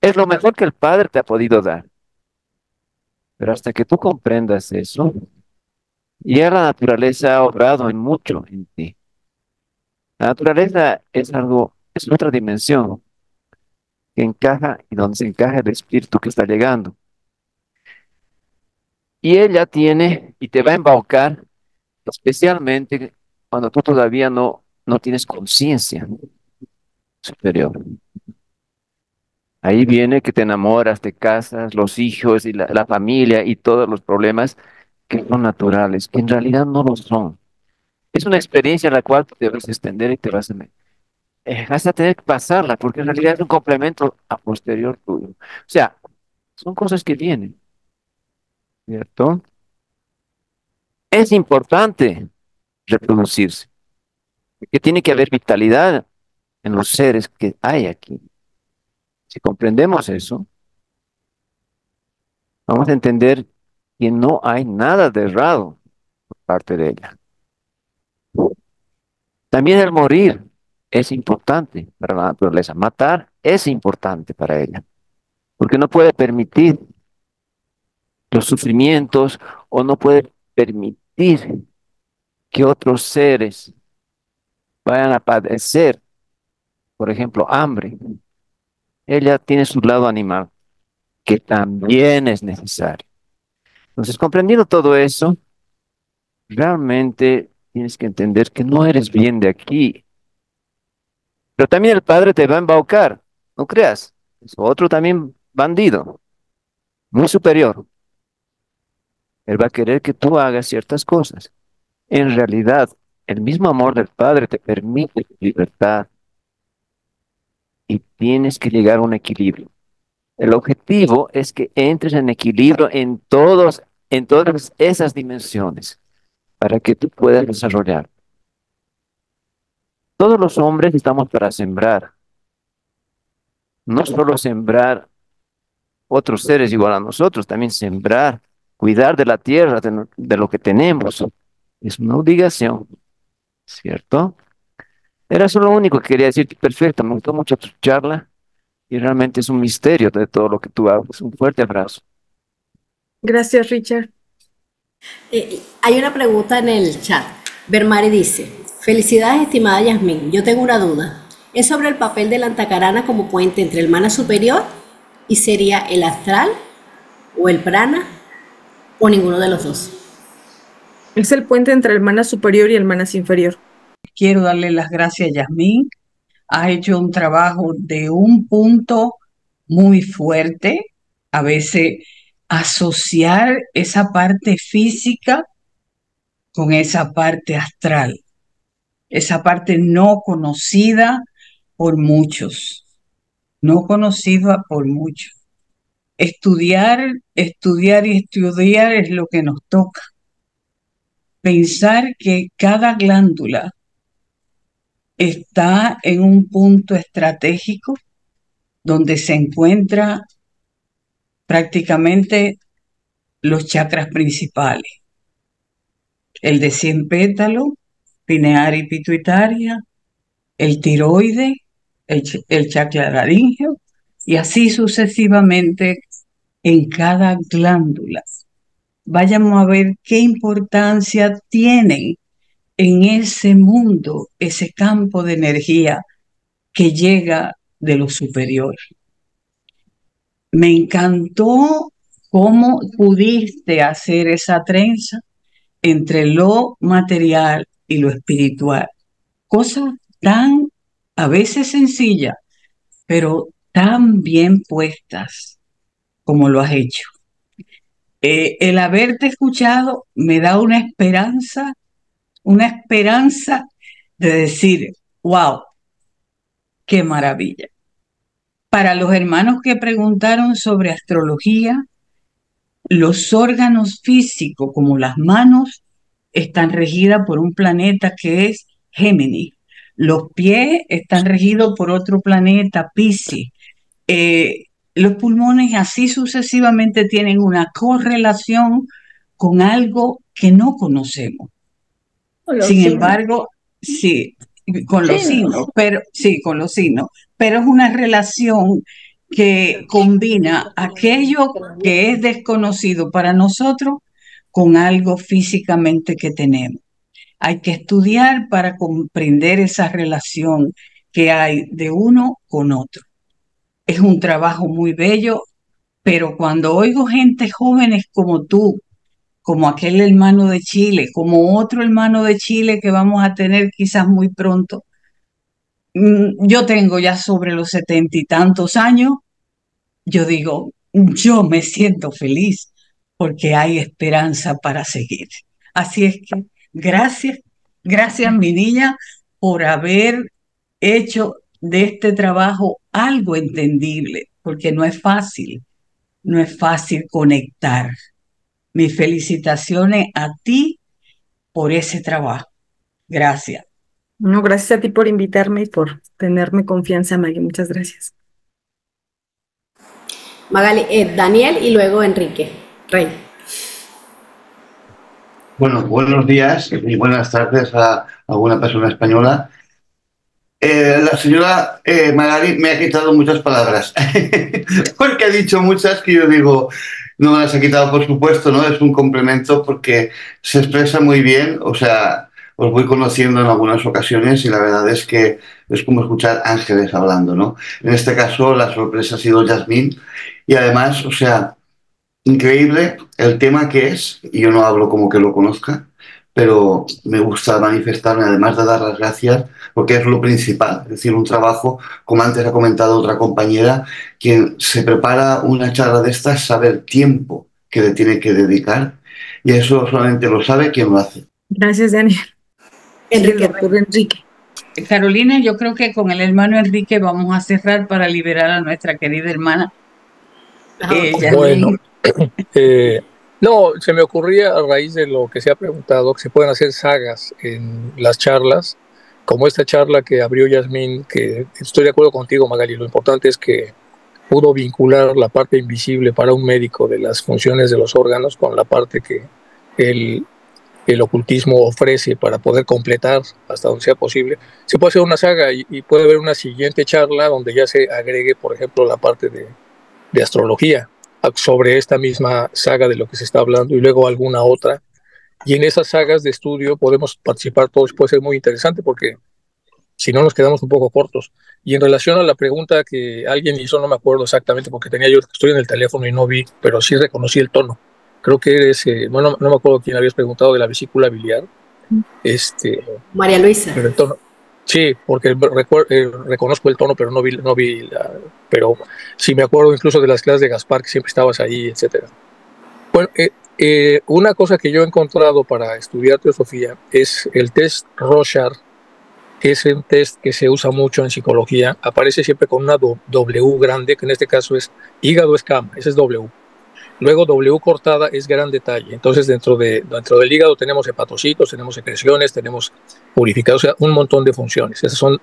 Es lo mejor que el Padre te ha podido dar. Pero hasta que tú comprendas eso, ya la naturaleza ha obrado en mucho en ti. La naturaleza es algo, es otra dimensión, encaja y donde se encaja el espíritu que está llegando. Y ella tiene y te va a embaucar, especialmente cuando tú todavía no, no tienes conciencia superior. Ahí viene que te enamoras, te casas, los hijos y la, familia y todos los problemas que son naturales, que en realidad no lo son. Es una experiencia en la cual te debes extender y te vas a meter hasta eh, vas a tener que pasarla, porque en realidad es un complemento a posterior tuyo. O sea, son cosas que vienen, ¿cierto? Es importante reproducirse, porque tiene que haber vitalidad en los seres que hay aquí. Si comprendemos eso, vamos a entender que no hay nada de errado por parte de ella. También el morir es importante para la naturaleza. Matar es importante para ella, porque no puede permitir los sufrimientos o no puede permitir que otros seres vayan a padecer, por ejemplo, hambre. Ella tiene su lado animal, que también es necesario. Entonces, comprendiendo todo eso, realmente tienes que entender que no eres bien de aquí pero también el padre te va a embaucar, no creas. Es otro también bandido, muy superior. Él va a querer que tú hagas ciertas cosas. En realidad, el mismo amor del padre te permite libertad y tienes que llegar a un equilibrio. El objetivo es que entres en equilibrio en todos en todas esas dimensiones para que tú puedas desarrollar. Todos los hombres estamos para sembrar. No solo sembrar otros seres igual a nosotros, también sembrar, cuidar de la tierra, de, lo que tenemos. Es una obligación, ¿cierto? Era eso lo único que quería decirte, Perfecto, me gustó mucho tu charla y realmente es un misterio de todo lo que tú haces. Un fuerte abrazo. Gracias, Richard. Eh, hay una pregunta en el chat. Bermari dice, Felicidades, estimada Yasmín. Yo tengo una duda. Es sobre el papel de la antacarana como puente entre el mana superior y sería el astral o el prana o ninguno de los dos. Es el puente entre el mana superior y el mana inferior. Quiero darle las gracias a Yasmín. Ha hecho un trabajo de un punto muy fuerte. A veces asociar esa parte física con esa parte astral esa parte no conocida por muchos, no conocida por muchos. Estudiar, estudiar y estudiar es lo que nos toca. Pensar que cada glándula está en un punto estratégico donde se encuentra prácticamente los chakras principales. El de 100 pétalos, pineal y pituitaria, el tiroide, el, el laríngeo y así sucesivamente en cada glándula. Vayamos a ver qué importancia tienen en ese mundo, ese campo de energía que llega de lo superior. Me encantó cómo pudiste hacer esa trenza entre lo material y lo espiritual. Cosa tan a veces sencilla, pero tan bien puestas como lo has hecho. Eh, el haberte escuchado me da una esperanza, una esperanza de decir, wow, qué maravilla. Para los hermanos que preguntaron sobre astrología, los órganos físicos como las manos están regidas por un planeta que es Géminis. Los pies están regidos por otro planeta, Pisces. Eh, los pulmones así sucesivamente tienen una correlación con algo que no conocemos. Sin embargo, sí, con los signos, pero sí, con los signos, pero es una relación que combina aquello que es desconocido para nosotros con algo físicamente que tenemos. Hay que estudiar para comprender esa relación que hay de uno con otro. Es un trabajo muy bello, pero cuando oigo gente jóvenes como tú, como aquel hermano de Chile, como otro hermano de Chile que vamos a tener quizás muy pronto, mm, yo tengo ya sobre los setenta y tantos años, yo digo, mm, yo me siento feliz porque hay esperanza para seguir. Así es que gracias, gracias mi niña por haber hecho de este trabajo algo entendible, porque no es fácil, no es fácil conectar. Mis felicitaciones a ti por ese trabajo. Gracias. No, gracias a ti por invitarme y por tenerme confianza, Maggie. Muchas gracias. Magali, eh, Daniel y luego Enrique. Bueno, buenos días y buenas tardes a alguna persona española. Eh, la señora eh, me ha quitado muchas palabras, [laughs] porque ha dicho muchas que yo digo, no me las ha quitado, por supuesto, ¿no? Es un complemento porque se expresa muy bien, o sea, os voy conociendo en algunas ocasiones y la verdad es que es como escuchar ángeles hablando, ¿no? En este caso, la sorpresa ha sido Jasmine y además, o sea, increíble el tema que es, y yo no hablo como que lo conozca, pero me gusta manifestarme, además de dar las gracias, porque es lo principal, es decir, un trabajo, como antes ha comentado otra compañera, quien se prepara una charla de estas sabe el tiempo que le tiene que dedicar, y eso solamente lo sabe quien lo hace. Gracias, Daniel. Enrique. Enrique. Carolina, yo creo que con el hermano Enrique vamos a cerrar para liberar a nuestra querida hermana. Ah, bueno. [coughs] Eh, no, se me ocurría a raíz de lo que se ha preguntado que se pueden hacer sagas en las charlas, como esta charla que abrió Yasmín, que estoy de acuerdo contigo, Magali, lo importante es que pudo vincular la parte invisible para un médico de las funciones de los órganos con la parte que el, ocultismo ofrece para poder completar hasta donde sea posible. Se puede hacer una saga y, puede haber una siguiente charla donde ya se agregue, por ejemplo, la parte de, de astrología sobre esta misma saga de lo que se está hablando y luego alguna otra. Y en esas sagas de estudio podemos participar todos, puede ser muy interesante porque si no nos quedamos un poco cortos. Y en relación a la pregunta que alguien hizo, no me acuerdo exactamente porque tenía yo, estoy en el teléfono y no vi, pero sí reconocí el tono. Creo que eres, eh, bueno, no me acuerdo quién habías preguntado de la vesícula biliar. Este, María Luisa. Pero el tono, Sí, porque eh, reconozco el tono, pero no vi, no vi pero sí me acuerdo incluso de las clases de Gaspar, que siempre estabas ahí, etcétera. Bueno, eh, eh, una cosa que yo he encontrado para estudiar teosofía es el test Rochard, que es un test que se usa mucho en psicología. Aparece siempre con una W grande, que en este caso es hígado escama, ese es W. Luego W cortada es gran detalle. Entonces dentro, de, dentro del hígado tenemos hepatocitos, tenemos secreciones, tenemos purificados, o sea, un montón de funciones. Esas son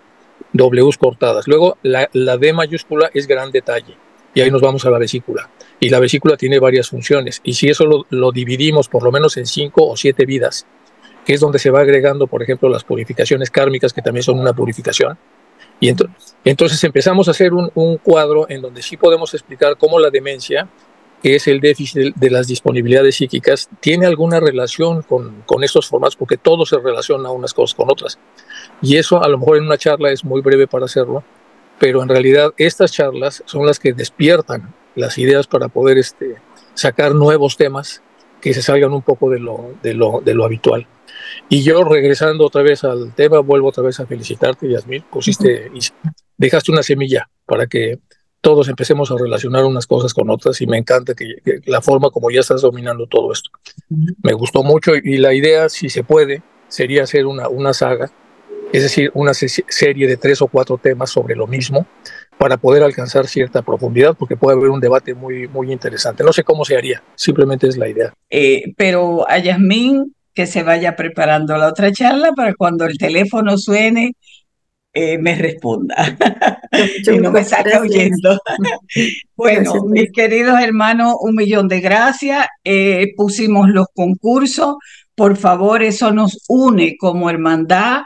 W cortadas. Luego la, la D mayúscula es gran detalle. Y ahí nos vamos a la vesícula. Y la vesícula tiene varias funciones. Y si eso lo, lo dividimos por lo menos en cinco o siete vidas, que es donde se va agregando, por ejemplo, las purificaciones kármicas, que también son una purificación, y entonces, entonces empezamos a hacer un, un, cuadro en donde sí podemos explicar cómo la demencia que es el déficit de las disponibilidades psíquicas, tiene alguna relación con, con, estos formatos, porque todo se relaciona unas cosas con otras. Y eso a lo mejor en una charla es muy breve para hacerlo, pero en realidad estas charlas son las que despiertan las ideas para poder este, sacar nuevos temas que se salgan un poco de lo, de lo, habitual. Y yo regresando otra vez al tema, vuelvo otra vez a felicitarte, Yasmín, pusiste, dejaste una semilla para que todos empecemos a relacionar unas cosas con otras y me encanta que, la forma como ya estás dominando todo esto. Me gustó mucho y, la idea, si se puede, sería hacer una, una saga, es decir, una serie de tres o cuatro temas sobre lo mismo para poder alcanzar cierta profundidad, porque puede haber un debate muy, muy interesante. No sé cómo se haría, simplemente es la idea. Eh, pero a Yasmín, que se vaya preparando la otra charla para cuando el teléfono suene, eh, me responda. [laughs] no me sale oyendo. [laughs] bueno, mis queridos hermanos, un millón de gracias. Eh, pusimos los concursos. Por favor, eso nos une como hermandad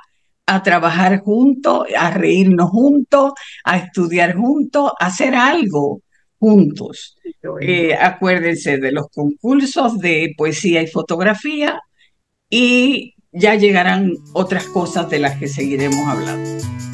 a trabajar juntos, a reírnos juntos, a estudiar juntos, a hacer algo juntos. Eh, acuérdense de los concursos de poesía y fotografía y ya llegarán otras cosas de las que seguiremos hablando.